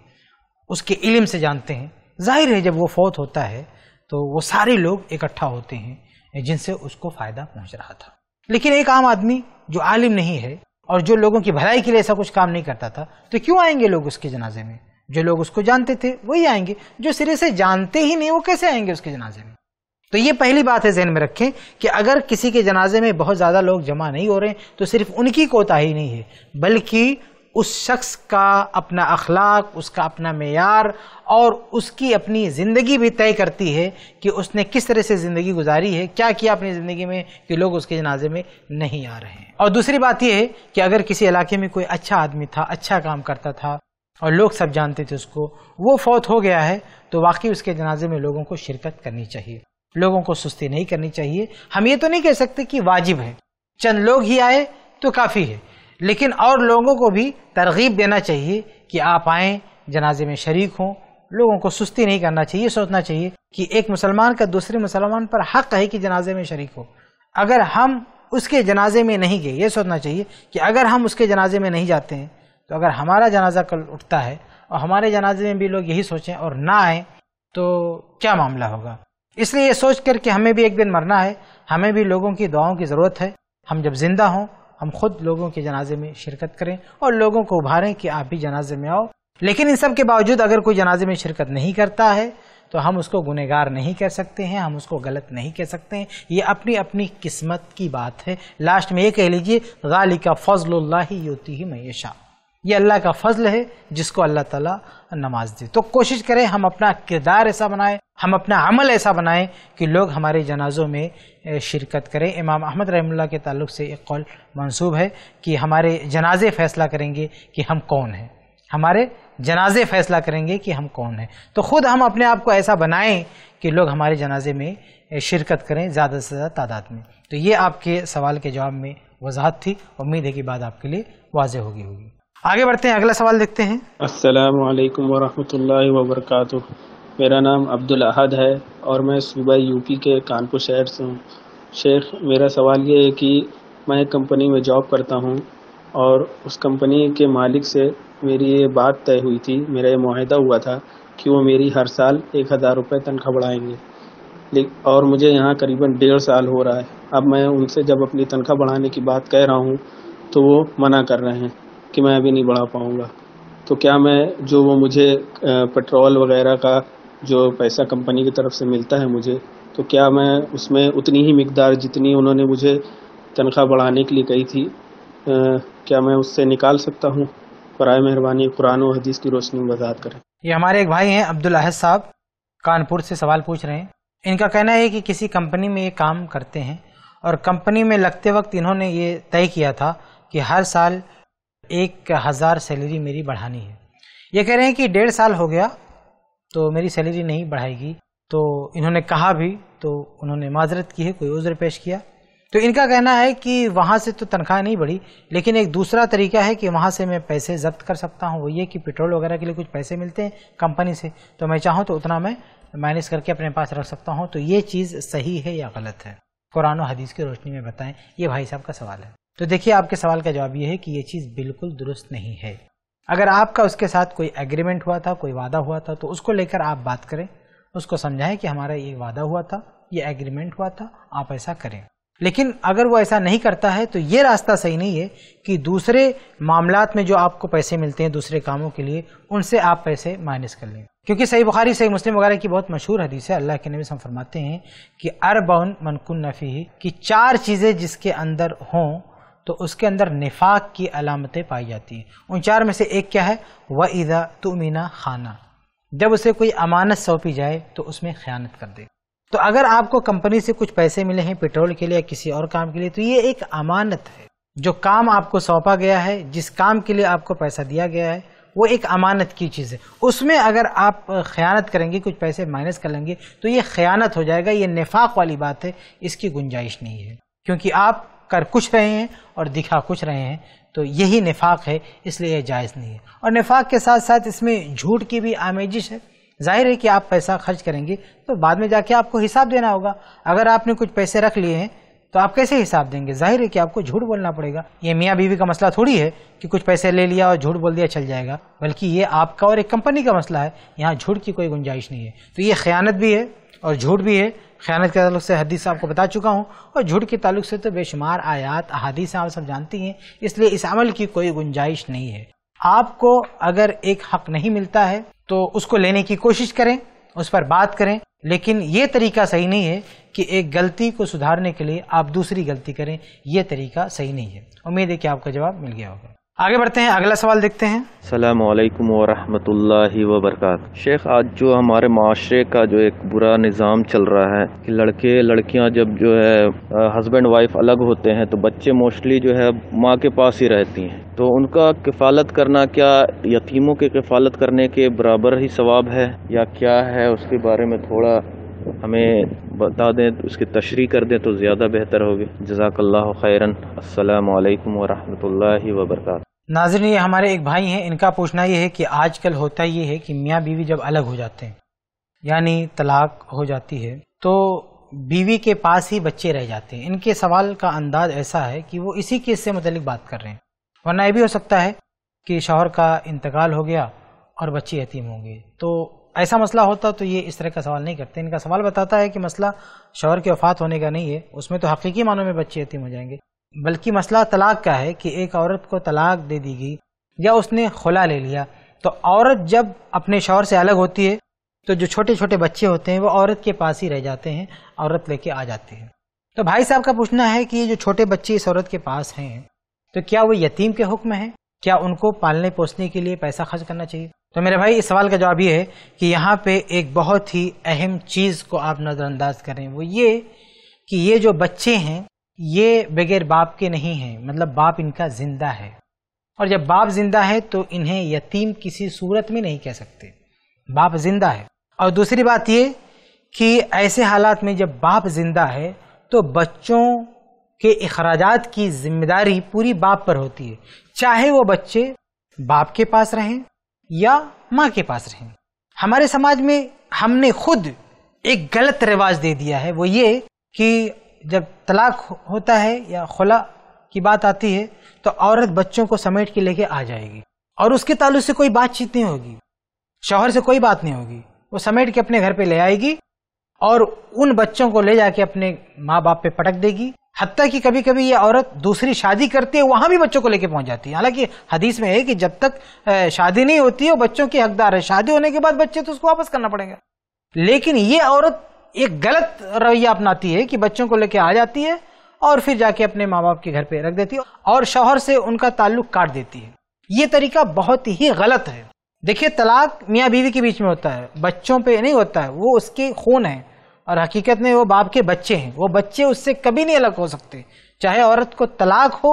उसके इल्म से जानते हैं जाहिर है जब वो फौत होता है तो वो सारे लोग इकट्ठा होते हैं जिनसे उसको फ़ायदा पहुंच रहा था लेकिन एक आम आदमी जो आलिम नहीं है और जो लोगों की भलाई के लिए ऐसा कुछ काम नहीं करता था तो क्यों आएंगे लोग उसके जनाजे में जो लोग उसको जानते थे वही आएंगे जो सिरे से जानते ही नहीं वो कैसे आएंगे उसके जनाजे में तो ये पहली बात है जहन में रखें कि अगर किसी के जनाजे में बहुत ज़्यादा लोग जमा नहीं हो रहे तो सिर्फ उनकी कोताही नहीं है बल्कि उस शख्स का अपना अखलाक उसका अपना मैार और उसकी अपनी ज़िंदगी भी तय करती है कि उसने किस तरह से ज़िंदगी गुजारी है क्या किया अपनी ज़िंदगी में कि लोग उसके जनाजे में नहीं आ रहे हैं और दूसरी बात यह है कि अगर किसी इलाके में कोई अच्छा आदमी था अच्छा काम करता था और लोग सब जानते थे उसको वो फौत हो गया है तो वाकई उसके जनाजे में लोगों को शिरकत करनी चाहिए लोगों को सुस्ती नहीं करनी चाहिए हम ये तो नहीं कह सकते कि वाजिब है चंद लोग ही आए तो काफ़ी है लेकिन और लोगों को भी तरगीब देना चाहिए कि आप आएँ जनाजे में शरीक हों लोगों को सुस्ती नहीं करना चाहिए सोचना चाहिए कि एक मुसलमान का दूसरे मुसलमान पर हक है कि जनाजे में शरीक हो अगर हम उसके जनाजे में नहीं गए ये सोचना चाहिए कि अगर हम उसके जनाजे में नहीं जाते हैं तो अगर हमारा जनाजा कल उठता है और हमारे जनाजे में भी लोग यही सोचें और ना आए तो क्या मामला होगा इसलिए ये सोच करके हमें भी एक दिन मरना है हमें भी लोगों की दुआओं की ज़रूरत है हम जब ज़िंदा हों हम खुद लोगों के जनाजे में शिरकत करें और लोगों को उभारें कि आप भी जनाजे में आओ लेकिन इन सब के बावजूद अगर कोई जनाजे में शिरकत नहीं करता है तो हम उसको गुनहगार नहीं कह सकते हैं हम उसको गलत नहीं कह सकते हैं ये अपनी अपनी किस्मत की बात है लास्ट में ये कह लीजिए गाली का फजल्ला ही होती ही मैशा ये अल्लाह का फजल है जिसको अल्लाह ताला नमाज दे तो कोशिश करें हम अपना किरदार ऐसा बनाएं हम अपना अमल ऐसा बनाएं कि लोग हमारे जनाज़ों में शिरकत करें इमाम अहमद रहमुल्ला के ताल्लुक से एक कौल मनसूब है कि हमारे जनाजे फैसला करेंगे कि हम कौन हैं हमारे जनाजे फैसला करेंगे कि हम कौन हैं तो ख़ुद हम अपने आप को ऐसा बनाएं कि लोग हमारे जनाजे में शिरकत करें ज़्यादा से ज़्यादा तादाद में तो ये आपके सवाल के जवाब में वजाहत थी उम्मीद है कि बात आपके लिए वाज होगी होगी आगे बढ़ते हैं अगला सवाल देखते हैं अस्सलाम वालेकुम वरहमतुल्लाहि मेरा नाम अब्दुल अहद है और मैं सुबह यूपी के कानपुर शहर से हूँ शेख मेरा सवाल ये है कि मैं एक कंपनी में जॉब करता हूँ और उस कंपनी के मालिक से मेरी ये बात तय हुई थी मेरा ये माहिदा हुआ था कि वो मेरी हर साल एक हज़ार रुपये तनख्वाह बढ़ाएंगे और मुझे यहाँ करीबन डेढ़ साल हो रहा है अब मैं उनसे जब अपनी तनख्वाह बढ़ाने की बात कह रहा हूँ तो वो मना कर रहे हैं कि मैं अभी नहीं बढ़ा पाऊँगा तो क्या मैं जो वो मुझे पेट्रोल वगैरह का जो पैसा कंपनी की तरफ से मिलता है मुझे तो क्या मैं उसमें उतनी ही मकदार जितनी उन्होंने मुझे तनख्वाह बढ़ाने के लिए कही थी आ, क्या मैं उससे निकाल सकता हूँ बरए मेहरबानी कुरान और हदीस की रोशनी में वजात करें ये हमारे एक भाई हैं अब्दुल अहद साहब कानपुर से सवाल पूछ रहे हैं इनका कहना है कि किसी कंपनी में ये काम करते हैं और कंपनी में लगते वक्त इन्होंने ये तय किया था कि हर साल एक हज़ार सैलरी मेरी बढ़ानी है ये कह रहे हैं कि डेढ़ साल हो गया तो मेरी सैलरी नहीं बढ़ाएगी तो इन्होंने कहा भी तो उन्होंने माजरत की है कोई उज्र पेश किया तो इनका कहना है कि वहाँ से तो तनख्वाह नहीं बढ़ी लेकिन एक दूसरा तरीका है कि वहाँ से मैं पैसे जब्त कर सकता हूँ वो ये कि पेट्रोल वगैरह के लिए कुछ पैसे मिलते हैं कंपनी से तो मैं चाहूँ तो उतना मैं माइनस करके अपने पास रख सकता हूँ तो ये चीज़ सही है या गलत है कुरान हदीस की रोशनी में बताएं ये भाई साहब का सवाल है तो देखिए आपके सवाल का जवाब यह है कि ये चीज़ बिल्कुल दुरुस्त नहीं है अगर आपका उसके साथ कोई एग्रीमेंट हुआ था कोई वादा हुआ था तो उसको लेकर आप बात करें उसको समझाएं कि हमारा ये वादा हुआ था ये एग्रीमेंट हुआ था आप ऐसा करें लेकिन अगर वो ऐसा नहीं करता है तो ये रास्ता सही नहीं है कि दूसरे मामलात में जो आपको पैसे मिलते हैं दूसरे कामों के लिए उनसे आप पैसे माइनस कर लें क्योंकि सही बुखारी सही मुस्लिम वगैरह की बहुत मशहूर हदीस है अल्लाह के नबी हम फरमाते हैं कि अरबन मनकुन नफ़ी की चार चीज़ें जिसके अंदर हों तो उसके अंदर निफाक की अलामतें पाई जाती हैं उन चार में से एक क्या है व ईदा तुमीना खाना जब उसे कोई अमानत सौंपी जाए तो उसमें ख़यानत कर दे तो अगर आपको कंपनी से कुछ पैसे मिले हैं पेट्रोल के लिए या किसी और काम के लिए तो ये एक अमानत है जो काम आपको सौंपा गया है जिस काम के लिए आपको पैसा दिया गया है वो एक अमानत की चीज़ है उसमें अगर आप ख़यानत करेंगे कुछ पैसे माइनस कर लेंगे तो ये ख़यानत हो जाएगा ये निफाक वाली बात है इसकी गुंजाइश नहीं है क्योंकि आप कर कुछ रहे हैं और दिखा कुछ रहे हैं तो यही निफाक है इसलिए यह जायज़ नहीं है और निफाक के साथ साथ इसमें झूठ की भी आमेजिश है जाहिर है कि आप पैसा खर्च करेंगे तो बाद में जाके आपको हिसाब देना होगा अगर आपने कुछ पैसे रख लिए हैं तो आप कैसे हिसाब देंगे जाहिर है कि आपको झूठ बोलना पड़ेगा ये मियाँ बीवी का मसला थोड़ी है कि कुछ पैसे ले लिया और झूठ बोल दिया चल जाएगा बल्कि ये आपका और एक कंपनी का मसला है यहाँ झूठ की कोई गुंजाइश नहीं है तो ये ख़यानत भी है और झूठ भी है ख़यानत के ताल्लुक से हदीस आपको बता चुका हूँ और झूठ के ताल्लुक से तो बेशुमार आयात अदीस आप सब जानती हैं इसलिए इस अमल की कोई गुंजाइश नहीं है आपको अगर एक हक नहीं मिलता है तो उसको लेने की कोशिश करें उस पर बात करें लेकिन ये तरीका सही नहीं है कि एक गलती को सुधारने के लिए आप दूसरी गलती करें यह तरीका सही नहीं है उम्मीद है कि आपका जवाब मिल गया होगा आगे बढ़ते हैं अगला सवाल देखते हैं सलामकुम वरहमतुल्लाहि वबरकात शेख आज जो हमारे माशरे का जो एक बुरा निज़ाम चल रहा है कि लड़के लड़कियां जब जो है हस्बैंड वाइफ अलग होते हैं तो बच्चे मोस्टली जो है माँ के पास ही रहती हैं तो उनका किफ़ालत करना क्या यतीमों के किफ़ालत करने के बराबर ही सवाब है या क्या है उसके बारे में थोड़ा हमें बता दें तो उसकी तशरी कर दें तो ज़्यादा बेहतर होगी जजाकल्ला खैरन असलकम वरहमल वबरक नाजर ये हमारे एक भाई हैं इनका पूछना यह है कि आजकल होता ये है कि मियाँ बीवी जब अलग हो जाते हैं यानी तलाक हो जाती है तो बीवी के पास ही बच्चे रह जाते हैं इनके सवाल का अंदाज ऐसा है कि वो इसी केस से मतलब बात कर रहे हैं वरना यह भी हो सकता है कि शोहर का इंतकाल हो गया और बच्चे यतीम होंगे तो ऐसा मसला होता तो ये इस तरह का सवाल नहीं करते इनका सवाल बताता है कि मसला शोहर के वफात होने का नहीं है उसमें तो हकीकी मानों में बच्चे यतीम हो जाएंगे बल्कि मसला तलाक का है कि एक औरत को तलाक दे दी गई या उसने खुला ले लिया तो औरत जब अपने शोहर से अलग होती है तो जो छोटे छोटे बच्चे होते हैं वो औरत के पास ही रह जाते हैं औरत लेके आ जाती है तो भाई साहब का पूछना है कि ये जो छोटे बच्चे इस औरत के पास हैं तो क्या वो यतीम के हुक्म है क्या उनको पालने पोसने के लिए पैसा खर्च करना चाहिए तो मेरे भाई इस सवाल का जवाब ये है कि यहाँ पे एक बहुत ही अहम चीज़ को आप नज़रअंदाज करें वो ये कि ये जो बच्चे हैं ये बगैर बाप के नहीं हैं मतलब बाप इनका जिंदा है और जब बाप जिंदा है तो इन्हें यतीम किसी सूरत में नहीं कह सकते बाप जिंदा है और दूसरी बात ये कि ऐसे हालात में जब बाप जिंदा है तो बच्चों के अखराज की जिम्मेदारी पूरी बाप पर होती है चाहे वो बच्चे बाप के पास रहें या माँ के पास रहें हमारे समाज में हमने खुद एक गलत रिवाज दे दिया है वो ये कि जब तलाक होता है या खुला की बात आती है तो औरत बच्चों को समेट के लेके आ जाएगी और उसके तालु से कोई बातचीत नहीं होगी शौहर से कोई बात नहीं होगी वो समेट के अपने घर पे ले आएगी और उन बच्चों को ले जाके अपने माँ बाप पे पटक देगी हत्या कि कभी कभी ये औरत दूसरी शादी करती है वहां भी बच्चों को लेके पहुंच जाती है हालांकि हदीस में है कि जब तक शादी नहीं होती है वो बच्चों के हकदार है शादी होने के बाद बच्चे तो उसको वापस करना पड़ेगा लेकिन ये औरत एक गलत रवैया अपनाती है कि बच्चों को लेके आ जाती है और फिर जाके अपने माँ बाप के घर पे रख देती है और शोहर से उनका ताल्लुक काट देती है ये तरीका बहुत ही गलत है देखिए तलाक मियाँ बीवी के बीच में होता है बच्चों पे नहीं होता है वो उसके खून है और हकीकत में वो बाप के बच्चे हैं वो बच्चे उससे कभी नहीं अलग हो सकते चाहे औरत को तलाक हो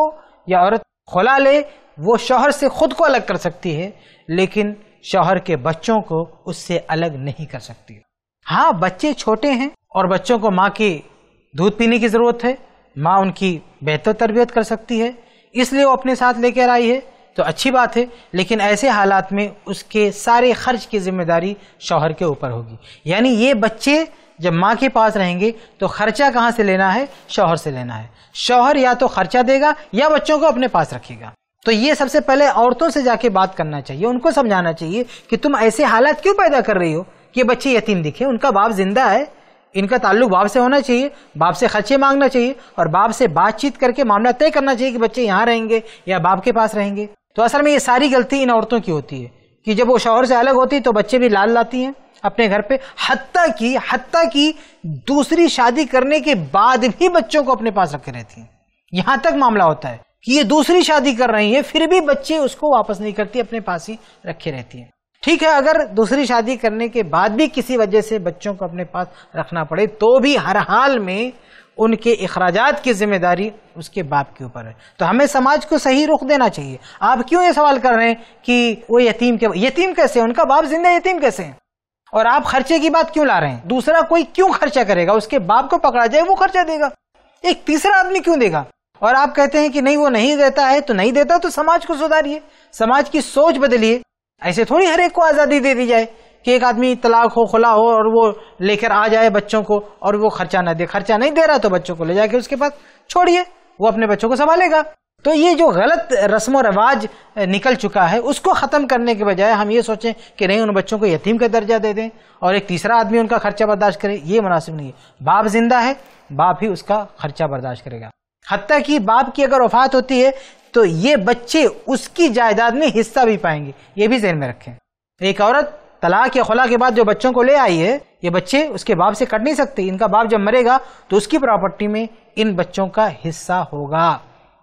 या औरत खोला ले वो शौहर से खुद को अलग कर सकती है लेकिन शौहर के बच्चों को उससे अलग नहीं कर सकती हाँ बच्चे छोटे हैं और बच्चों को माँ की दूध पीने की ज़रूरत है माँ उनकी बेहतर तरबियत कर सकती है इसलिए वो अपने साथ लेकर आई है तो अच्छी बात है लेकिन ऐसे हालात में उसके सारे खर्च की जिम्मेदारी शौहर के ऊपर होगी यानी ये बच्चे जब माँ के पास रहेंगे तो खर्चा कहाँ से लेना है शौहर से लेना है शौहर या तो खर्चा देगा या बच्चों को अपने पास रखेगा तो ये सबसे पहले औरतों से जाके बात करना चाहिए उनको समझाना चाहिए कि तुम ऐसे हालात क्यों पैदा कर रही हो कि बच्चे यतीम दिखे उनका बाप जिंदा है इनका ताल्लुक बाप से होना चाहिए बाप से खर्चे मांगना चाहिए और बाप से बातचीत करके मामला तय करना चाहिए कि बच्चे यहाँ रहेंगे या बाप के पास रहेंगे तो असल में ये सारी गलती इन औरतों की होती है कि जब वो शौहर से अलग होती है तो बच्चे भी लाल लाती हैं अपने घर पे हत्या की हत्या की दूसरी शादी करने के बाद भी बच्चों को अपने पास रखे रहती हैं यहां तक मामला होता है कि ये दूसरी शादी कर रही है फिर भी बच्चे उसको वापस नहीं करती अपने पास ही रखे रहती है ठीक है अगर दूसरी शादी करने के बाद भी किसी वजह से बच्चों को अपने पास रखना पड़े तो भी हर हाल में उनके अखराज की जिम्मेदारी उसके बाप के ऊपर है तो हमें समाज को सही रुख देना चाहिए आप क्यों ये सवाल कर रहे हैं कि वो यतीम के यतीम कैसे है उनका बाप जिंदा यतीम कैसे है और आप खर्चे की बात क्यों ला रहे हैं दूसरा कोई क्यों खर्चा करेगा उसके बाप को पकड़ा जाए वो खर्चा देगा एक तीसरा आदमी क्यों देगा और आप कहते हैं कि नहीं वो नहीं देता है तो नहीं देता तो समाज को सुधारिए समाज की सोच बदलिए ऐसे थोड़ी हर एक को आजादी दे दी जाए कि एक आदमी तलाक हो खुला हो और वो लेकर आ जाए बच्चों को और वो खर्चा ना दे खर्चा नहीं दे रहा तो बच्चों को ले जाके उसके पास छोड़िए वो अपने बच्चों को संभालेगा तो ये जो गलत रस्म व रवाज निकल चुका है उसको ख़त्म करने के बजाय हम ये सोचें कि नहीं उन बच्चों को यतीम का दर्जा दे दें और एक तीसरा आदमी उनका खर्चा बर्दाश्त करे ये मुनासिब नहीं है बाप जिंदा है बाप ही उसका खर्चा बर्दाश्त करेगा हती कि बाप की अगर वफात होती है तो ये बच्चे उसकी जायदाद में हिस्सा भी पाएंगे ये भी जहन में रखें एक औरत तलाक या खुला के बाद जो बच्चों को ले आई है ये बच्चे उसके बाप से कट नहीं सकते इनका बाप जब मरेगा तो उसकी प्रॉपर्टी में इन बच्चों का हिस्सा होगा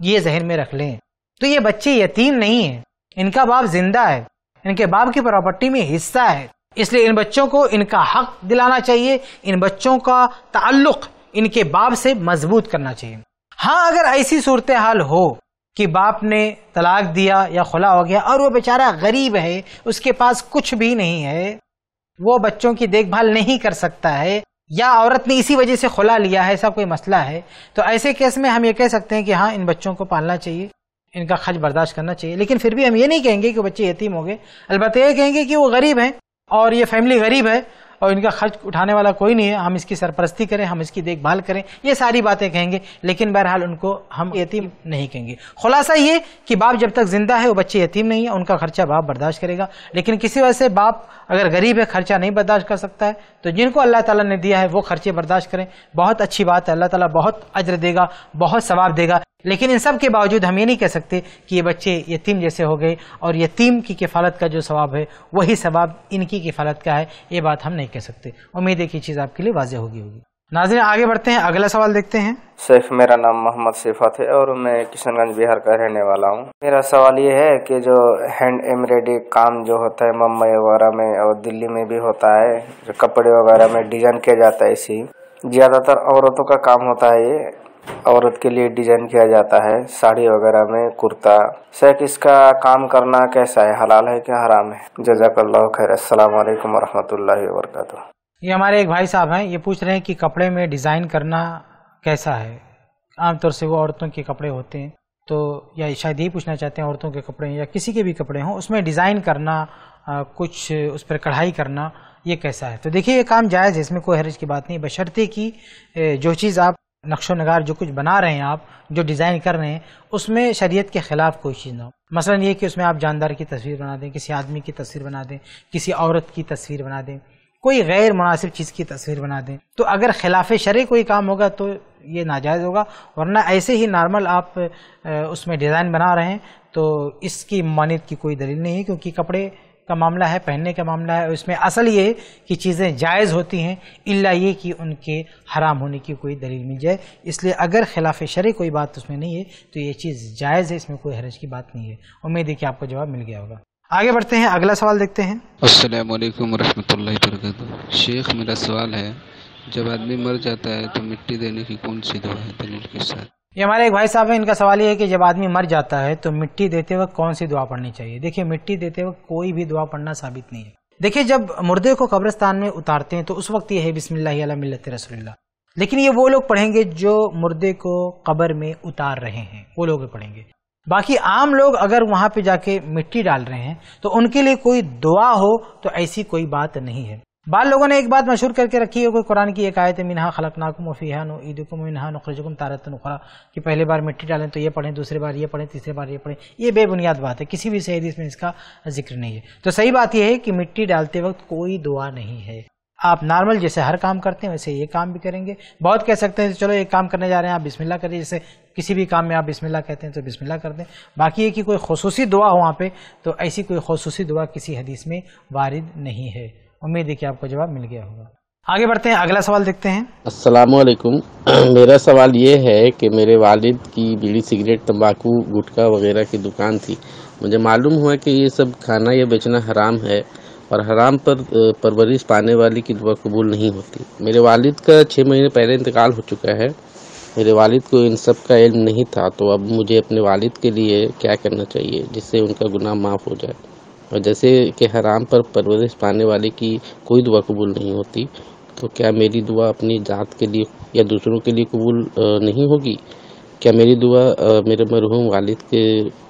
ये जहन में रख लें तो ये बच्चे यतीम नहीं है इनका बाप जिंदा है इनके बाप की प्रॉपर्टी में हिस्सा है इसलिए इन बच्चों को इनका हक दिलाना चाहिए इन बच्चों का ताल्लुक इनके बाप से मजबूत करना चाहिए हाँ अगर ऐसी सूरत हाल हो कि बाप ने तलाक दिया या खुला हो गया और वो बेचारा गरीब है उसके पास कुछ भी नहीं है वो बच्चों की देखभाल नहीं कर सकता है या औरत ने इसी वजह से खुला लिया है ऐसा कोई मसला है तो ऐसे केस में हम ये कह सकते हैं कि हाँ इन बच्चों को पालना चाहिए इनका खर्च बर्दाश्त करना चाहिए लेकिन फिर भी हम ये नहीं कहेंगे कि बच्चे यतीम हो गए अलबत्त ये कहेंगे कि वो गरीब हैं और ये फैमिली गरीब है और इनका खर्च उठाने वाला कोई नहीं है हम इसकी सरपरस्ती करें हम इसकी देखभाल करें ये सारी बातें कहेंगे लेकिन बहरहाल उनको हम यतीम नहीं कहेंगे खुलासा ये कि बाप जब तक जिंदा है वो बच्चे यतीम नहीं है उनका खर्चा बाप बर्दाश्त करेगा लेकिन किसी वजह से बाप अगर गरीब है खर्चा नहीं बर्दाश्त कर सकता है तो जिनको अल्लाह ताला ने दिया है वो खर्चे बर्दाश्त करें बहुत अच्छी बात है अल्लाह ताला बहुत अज्र देगा बहुत सवाब देगा लेकिन इन सब के बावजूद हम ये नहीं कह सकते कि ये बच्चे यतीम जैसे हो गए और यतीम की किफ़ालत का जो सवाब है वही सवाब इनकी किफ़ालत का है ये बात हम नहीं कह सकते उम्मीद है कि चीज़ आपके लिए वाजह होगी होगी नाजिर आगे बढ़ते हैं अगला सवाल देखते हैं सैफ मेरा नाम मोहम्मद सिफात है और मैं किशनगंज बिहार का रहने वाला हूँ मेरा सवाल ये है कि जो हैंड एम्ब्रॉयडरी काम जो होता है मुंबई वगैरह में और दिल्ली में भी होता है जो कपड़े वगैरह में डिजाइन किया जाता है इसी ज़्यादातर औरतों का काम होता है ये औरत के लिए डिज़ाइन किया जाता है साड़ी वगैरह में कुर्ता शेख इसका काम करना कैसा है हलाल है क्या हराम है जजाकल्ला खैर असल वरहमल वरक ये हमारे एक भाई साहब हैं ये पूछ रहे हैं कि कपड़े में डिज़ाइन करना कैसा है आमतौर से वो औरतों के कपड़े होते हैं तो या शायद यही पूछना चाहते हैं औरतों के कपड़े या किसी के भी कपड़े हों उसमें डिज़ाइन करना आ, कुछ उस पर कढ़ाई करना ये कैसा है तो देखिए ये काम जायज़ है इसमें कोई हरज की बात नहीं बशर्ते कि जो चीज़ आप नक्शो नगार जो कुछ बना रहे हैं आप जो डिज़ाइन कर रहे हैं उसमें शरीयत के ख़िलाफ़ कोई चीज़ ना हो मसलन ये कि उसमें आप जानदार की तस्वीर बना दें किसी आदमी की तस्वीर बना दें किसी औरत की तस्वीर बना दें कोई गैर मुनासिब चीज़ की तस्वीर बना दें तो अगर खिलाफ शर् कोई काम होगा तो ये नाजायज़ होगा वरना ऐसे ही नॉर्मल आप उसमें डिज़ाइन बना रहे हैं तो इसकी मानियत की कोई दलील नहीं है क्योंकि कपड़े का मामला है पहनने का मामला है इसमें असल ये है कि चीज़ें जायज़ होती हैं इल्ला ये कि उनके हराम होने की कोई दलील मिल जाए इसलिए अगर खिलाफ शरी कोई बात उसमें नहीं है तो ये चीज़ जायज़ है इसमें कोई हरज की बात नहीं है उम्मीद है कि आपको जवाब मिल गया होगा आगे बढ़ते हैं अगला सवाल देखते हैं असल वरहमल शेख मेरा सवाल है जब आदमी मर जाता है तो मिट्टी देने की कौन सी दुआ है दलील के साथ ये हमारे एक भाई साहब है इनका सवाल ये है कि जब आदमी मर जाता है तो मिट्टी देते वक्त कौन सी दुआ पढ़नी चाहिए देखिए मिट्टी देते वक्त कोई भी दुआ पढ़ना साबित नहीं है देखिए जब मुर्दे को कब्रस्तान में उतारते हैं तो उस वक्त ये है बिस्मिल्लाह रसोल्ला लेकिन ये वो लोग पढ़ेंगे जो मुर्दे को कब्र में उतार रहे हैं वो लोग पढ़ेंगे बाकी आम लोग अगर वहां पे जाके मिट्टी डाल रहे हैं तो उनके लिए कोई दुआ हो तो ऐसी कोई बात नहीं है बाल लोगों ने एक बात मशहूर करके रखी है कोई कुरान की एक आयत मिनहा खलकनाकुम वफ़ीहा ईदुकुम मिनहा नुखरजुकुम तारत नुखरा कि पहले बार मिट्टी डालें तो ये पढ़ें दूसरी बार ये पढ़ें तीसरे बार ये पढ़ें ये बेबुनियाद बात है किसी भी सहीदीस में इसका जिक्र नहीं है तो सही बात यह है कि मिट्टी डालते वक्त कोई दुआ नहीं है आप नॉर्मल जैसे हर काम करते हैं वैसे ये काम भी करेंगे बहुत कह सकते हैं चलो एक काम करने जा रहे हैं आप बिस्मिल्लाह करिए जैसे किसी भी काम में आप बिस्मिल्लाह कहते हैं तो बिस्मिल्लाह कर दें बाकी ये कि कोई खसूसी दुआ हो वहाँ पे तो ऐसी कोई खसूसी दुआ किसी हदीस में वारिद नहीं है उम्मीद है कि आपको जवाब मिल गया होगा आगे बढ़ते हैं अगला सवाल देखते हैं अस्सलाम वालेकुम मेरा सवाल ये है कि मेरे वालिद की बीड़ी सिगरेट तंबाकू गुटखा वगैरह की दुकान थी मुझे मालूम हुआ कि ये सब खाना या बेचना हराम है और हराम पर परवरिश पाने वाली की दुआ कबूल नहीं होती मेरे वालिद का छः महीने पहले इंतकाल हो चुका है मेरे वालिद को इन सब का इल्म नहीं था तो अब मुझे अपने वालिद के लिए क्या करना चाहिए जिससे उनका गुनाह माफ़ हो जाए और जैसे कि हराम पर परवरिश पाने वाले की कोई दुआ कबूल नहीं होती तो क्या मेरी दुआ अपनी ज़ात के लिए या दूसरों के लिए कबूल नहीं होगी क्या मेरी दुआ मेरे मरहूम वालिद के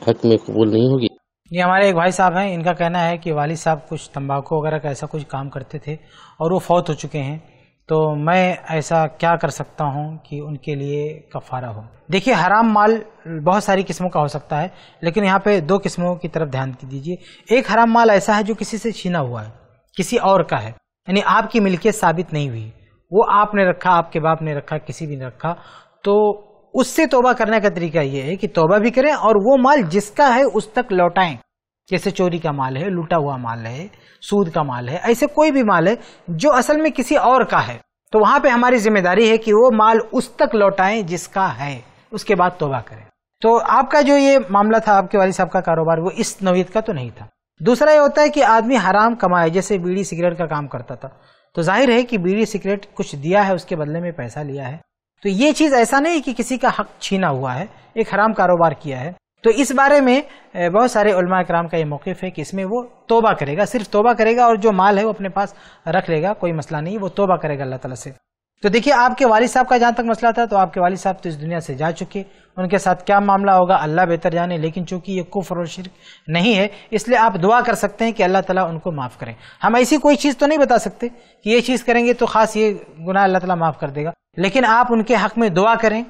हक में कबूल नहीं होगी ये हमारे एक भाई साहब हैं इनका कहना है कि वालिद साहब कुछ तंबाकू वगैरह का ऐसा कुछ काम करते थे और वो फौत हो चुके हैं तो मैं ऐसा क्या कर सकता हूँ कि उनके लिए कफारा हो देखिए हराम माल बहुत सारी किस्मों का हो सकता है लेकिन यहाँ पे दो किस्मों की तरफ ध्यान दीजिए एक हराम माल ऐसा है जो किसी से छीना हुआ है किसी और का है यानी आपकी मिल्कियत साबित नहीं हुई वो आपने रखा आपके बाप ने रखा किसी भी ने रखा तो उससे तोबा करने का तरीका ये है कि तोबा भी करें और वो माल जिसका है उस तक लौटाएं जैसे चोरी का माल है लूटा हुआ माल है सूद का माल है ऐसे कोई भी माल है जो असल में किसी और का है तो वहां पे हमारी जिम्मेदारी है कि वो माल उस तक लौटाएं जिसका है उसके बाद तोबा करें तो आपका जो ये मामला था आपके वाली साहब का कारोबार वो इस नवीद का तो नहीं था दूसरा ये होता है कि आदमी हराम कमाए जैसे बीड़ी सिगरेट का काम करता था तो जाहिर है कि बीड़ी सिगरेट कुछ दिया है उसके बदले में पैसा लिया है तो ये चीज़ ऐसा नहीं कि किसी का हक छीना हुआ है एक हराम कारोबार किया है तो इस बारे में बहुत सारे उलमा कराम का ये मौक़ है कि इसमें वो तोबा करेगा सिर्फ तोबा करेगा और जो माल है वो अपने पास रख लेगा कोई मसला नहीं वो तोबा करेगा अल्लाह ताला से तो देखिए आपके वाल साहब का जहाँ तक मसला था तो आपके वाल साहब तो इस दुनिया से जा चुके उनके साथ क्या मामला होगा अल्लाह बेहतर जाने लेकिन चूंकि ये कुफर और शिरक नहीं है इसलिए आप दुआ कर सकते हैं कि अल्लाह ताला उनको माफ़ करें हम ऐसी कोई चीज़ तो नहीं बता सकते कि ये चीज़ करेंगे तो खास ये गुनाह अल्लाह ताला माफ़ कर देगा लेकिन आप उनके हक में दुआ करें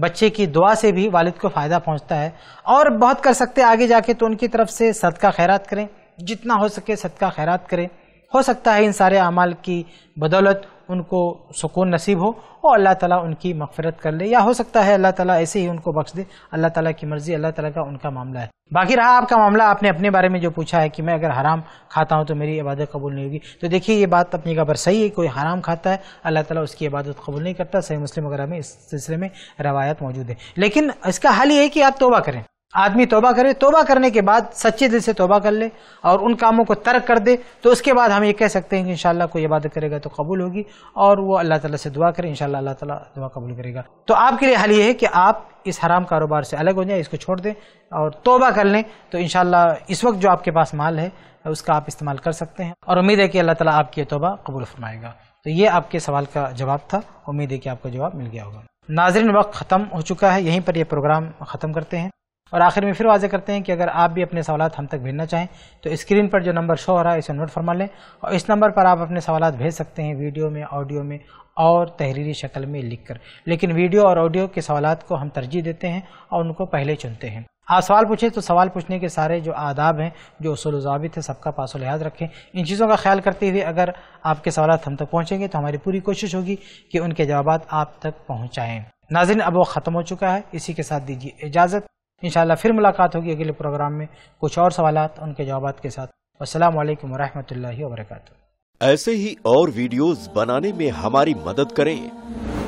बच्चे की दुआ से भी वालिद को फ़ायदा पहुंचता है और बहुत कर सकते आगे जाके तो उनकी तरफ से सदका खैरात करें जितना हो सके सदका खैरात करें हो सकता है इन सारे अमाल की बदौलत उनको सुकून नसीब हो और अल्लाह ताला उनकी मगफरत कर ले या हो सकता है अल्लाह ताला ऐसे ही उनको बख्श दे अल्लाह ताला की मर्ज़ी अल्लाह ताला का उनका मामला है बाकी रहा आपका मामला आपने अपने बारे में जो पूछा है कि मैं अगर हराम खाता हूँ तो मेरी इबादत कबूल नहीं होगी तो देखिए ये बात अपनी खबर सही है कोई हराम खाता है अल्लाह ताला उसकी इबादत कबूल नहीं करता सही मुस्लिम वगैरह में इस सिलसिले में रवायत मौजूद है लेकिन इसका हल ये है कि आप तोबा करें आदमी तोबा करे तोबा करने के बाद सच्चे दिल से तोबा कर ले और उन कामों को तर्क कर दे तो उसके बाद हम ये कह सकते हैं कि इंशाल्लाह कोई इबादत करेगा तो कबूल होगी और वो अल्लाह ताला से दुआ करे इंशाल्लाह अल्लाह ताला दुआ कबूल करेगा तो आपके लिए हल ये है कि आप इस हराम कारोबार से अलग हो जाए इसको छोड़ दें और तोबा कर लें तो इनशाला इस वक्त जो आपके पास माल है उसका आप इस्तेमाल कर सकते हैं और उम्मीद है कि अल्लाह ताला आपकी तोबा कबूल फरमाएगा तो ये आपके सवाल का जवाब था उम्मीद है कि आपको जवाब मिल गया होगा नाजरन वक्त ख़त्म हो चुका है यहीं पर यह प्रोग्राम ख़त्म करते हैं और आखिर में फिर वाजे करते हैं कि अगर आप भी अपने सवाल हम तक भेजना चाहें तो स्क्रीन पर जो नंबर शो हो रहा है इसे नोट फरमा लें और इस नंबर पर आप अपने सवाल भेज सकते हैं वीडियो में ऑडियो में और तहरीरी शक्ल में लिखकर लेकिन वीडियो और ऑडियो के सवाल को हम तरजीह देते हैं और उनको पहले चुनते हैं आप सवाल पूछें तो सवाल पूछने के सारे जो आदाब हैं जो असूल जवाबित है सबका पास लिहाज रखें इन चीज़ों का ख्याल करते हुए अगर आपके सवाल हम तक पहुँचेंगे तो हमारी पूरी कोशिश होगी कि उनके जवाब आप तक पहुँचाएँ नाजिन अब वो ख़त्म हो चुका है इसी के साथ दीजिए इजाज़त इन फिर मुलाकात होगी अगले प्रोग्राम में कुछ और सवाल उनके जवाब के साथ असलम वरहमल वर्का ऐसे ही और वीडियोस बनाने में हमारी मदद करें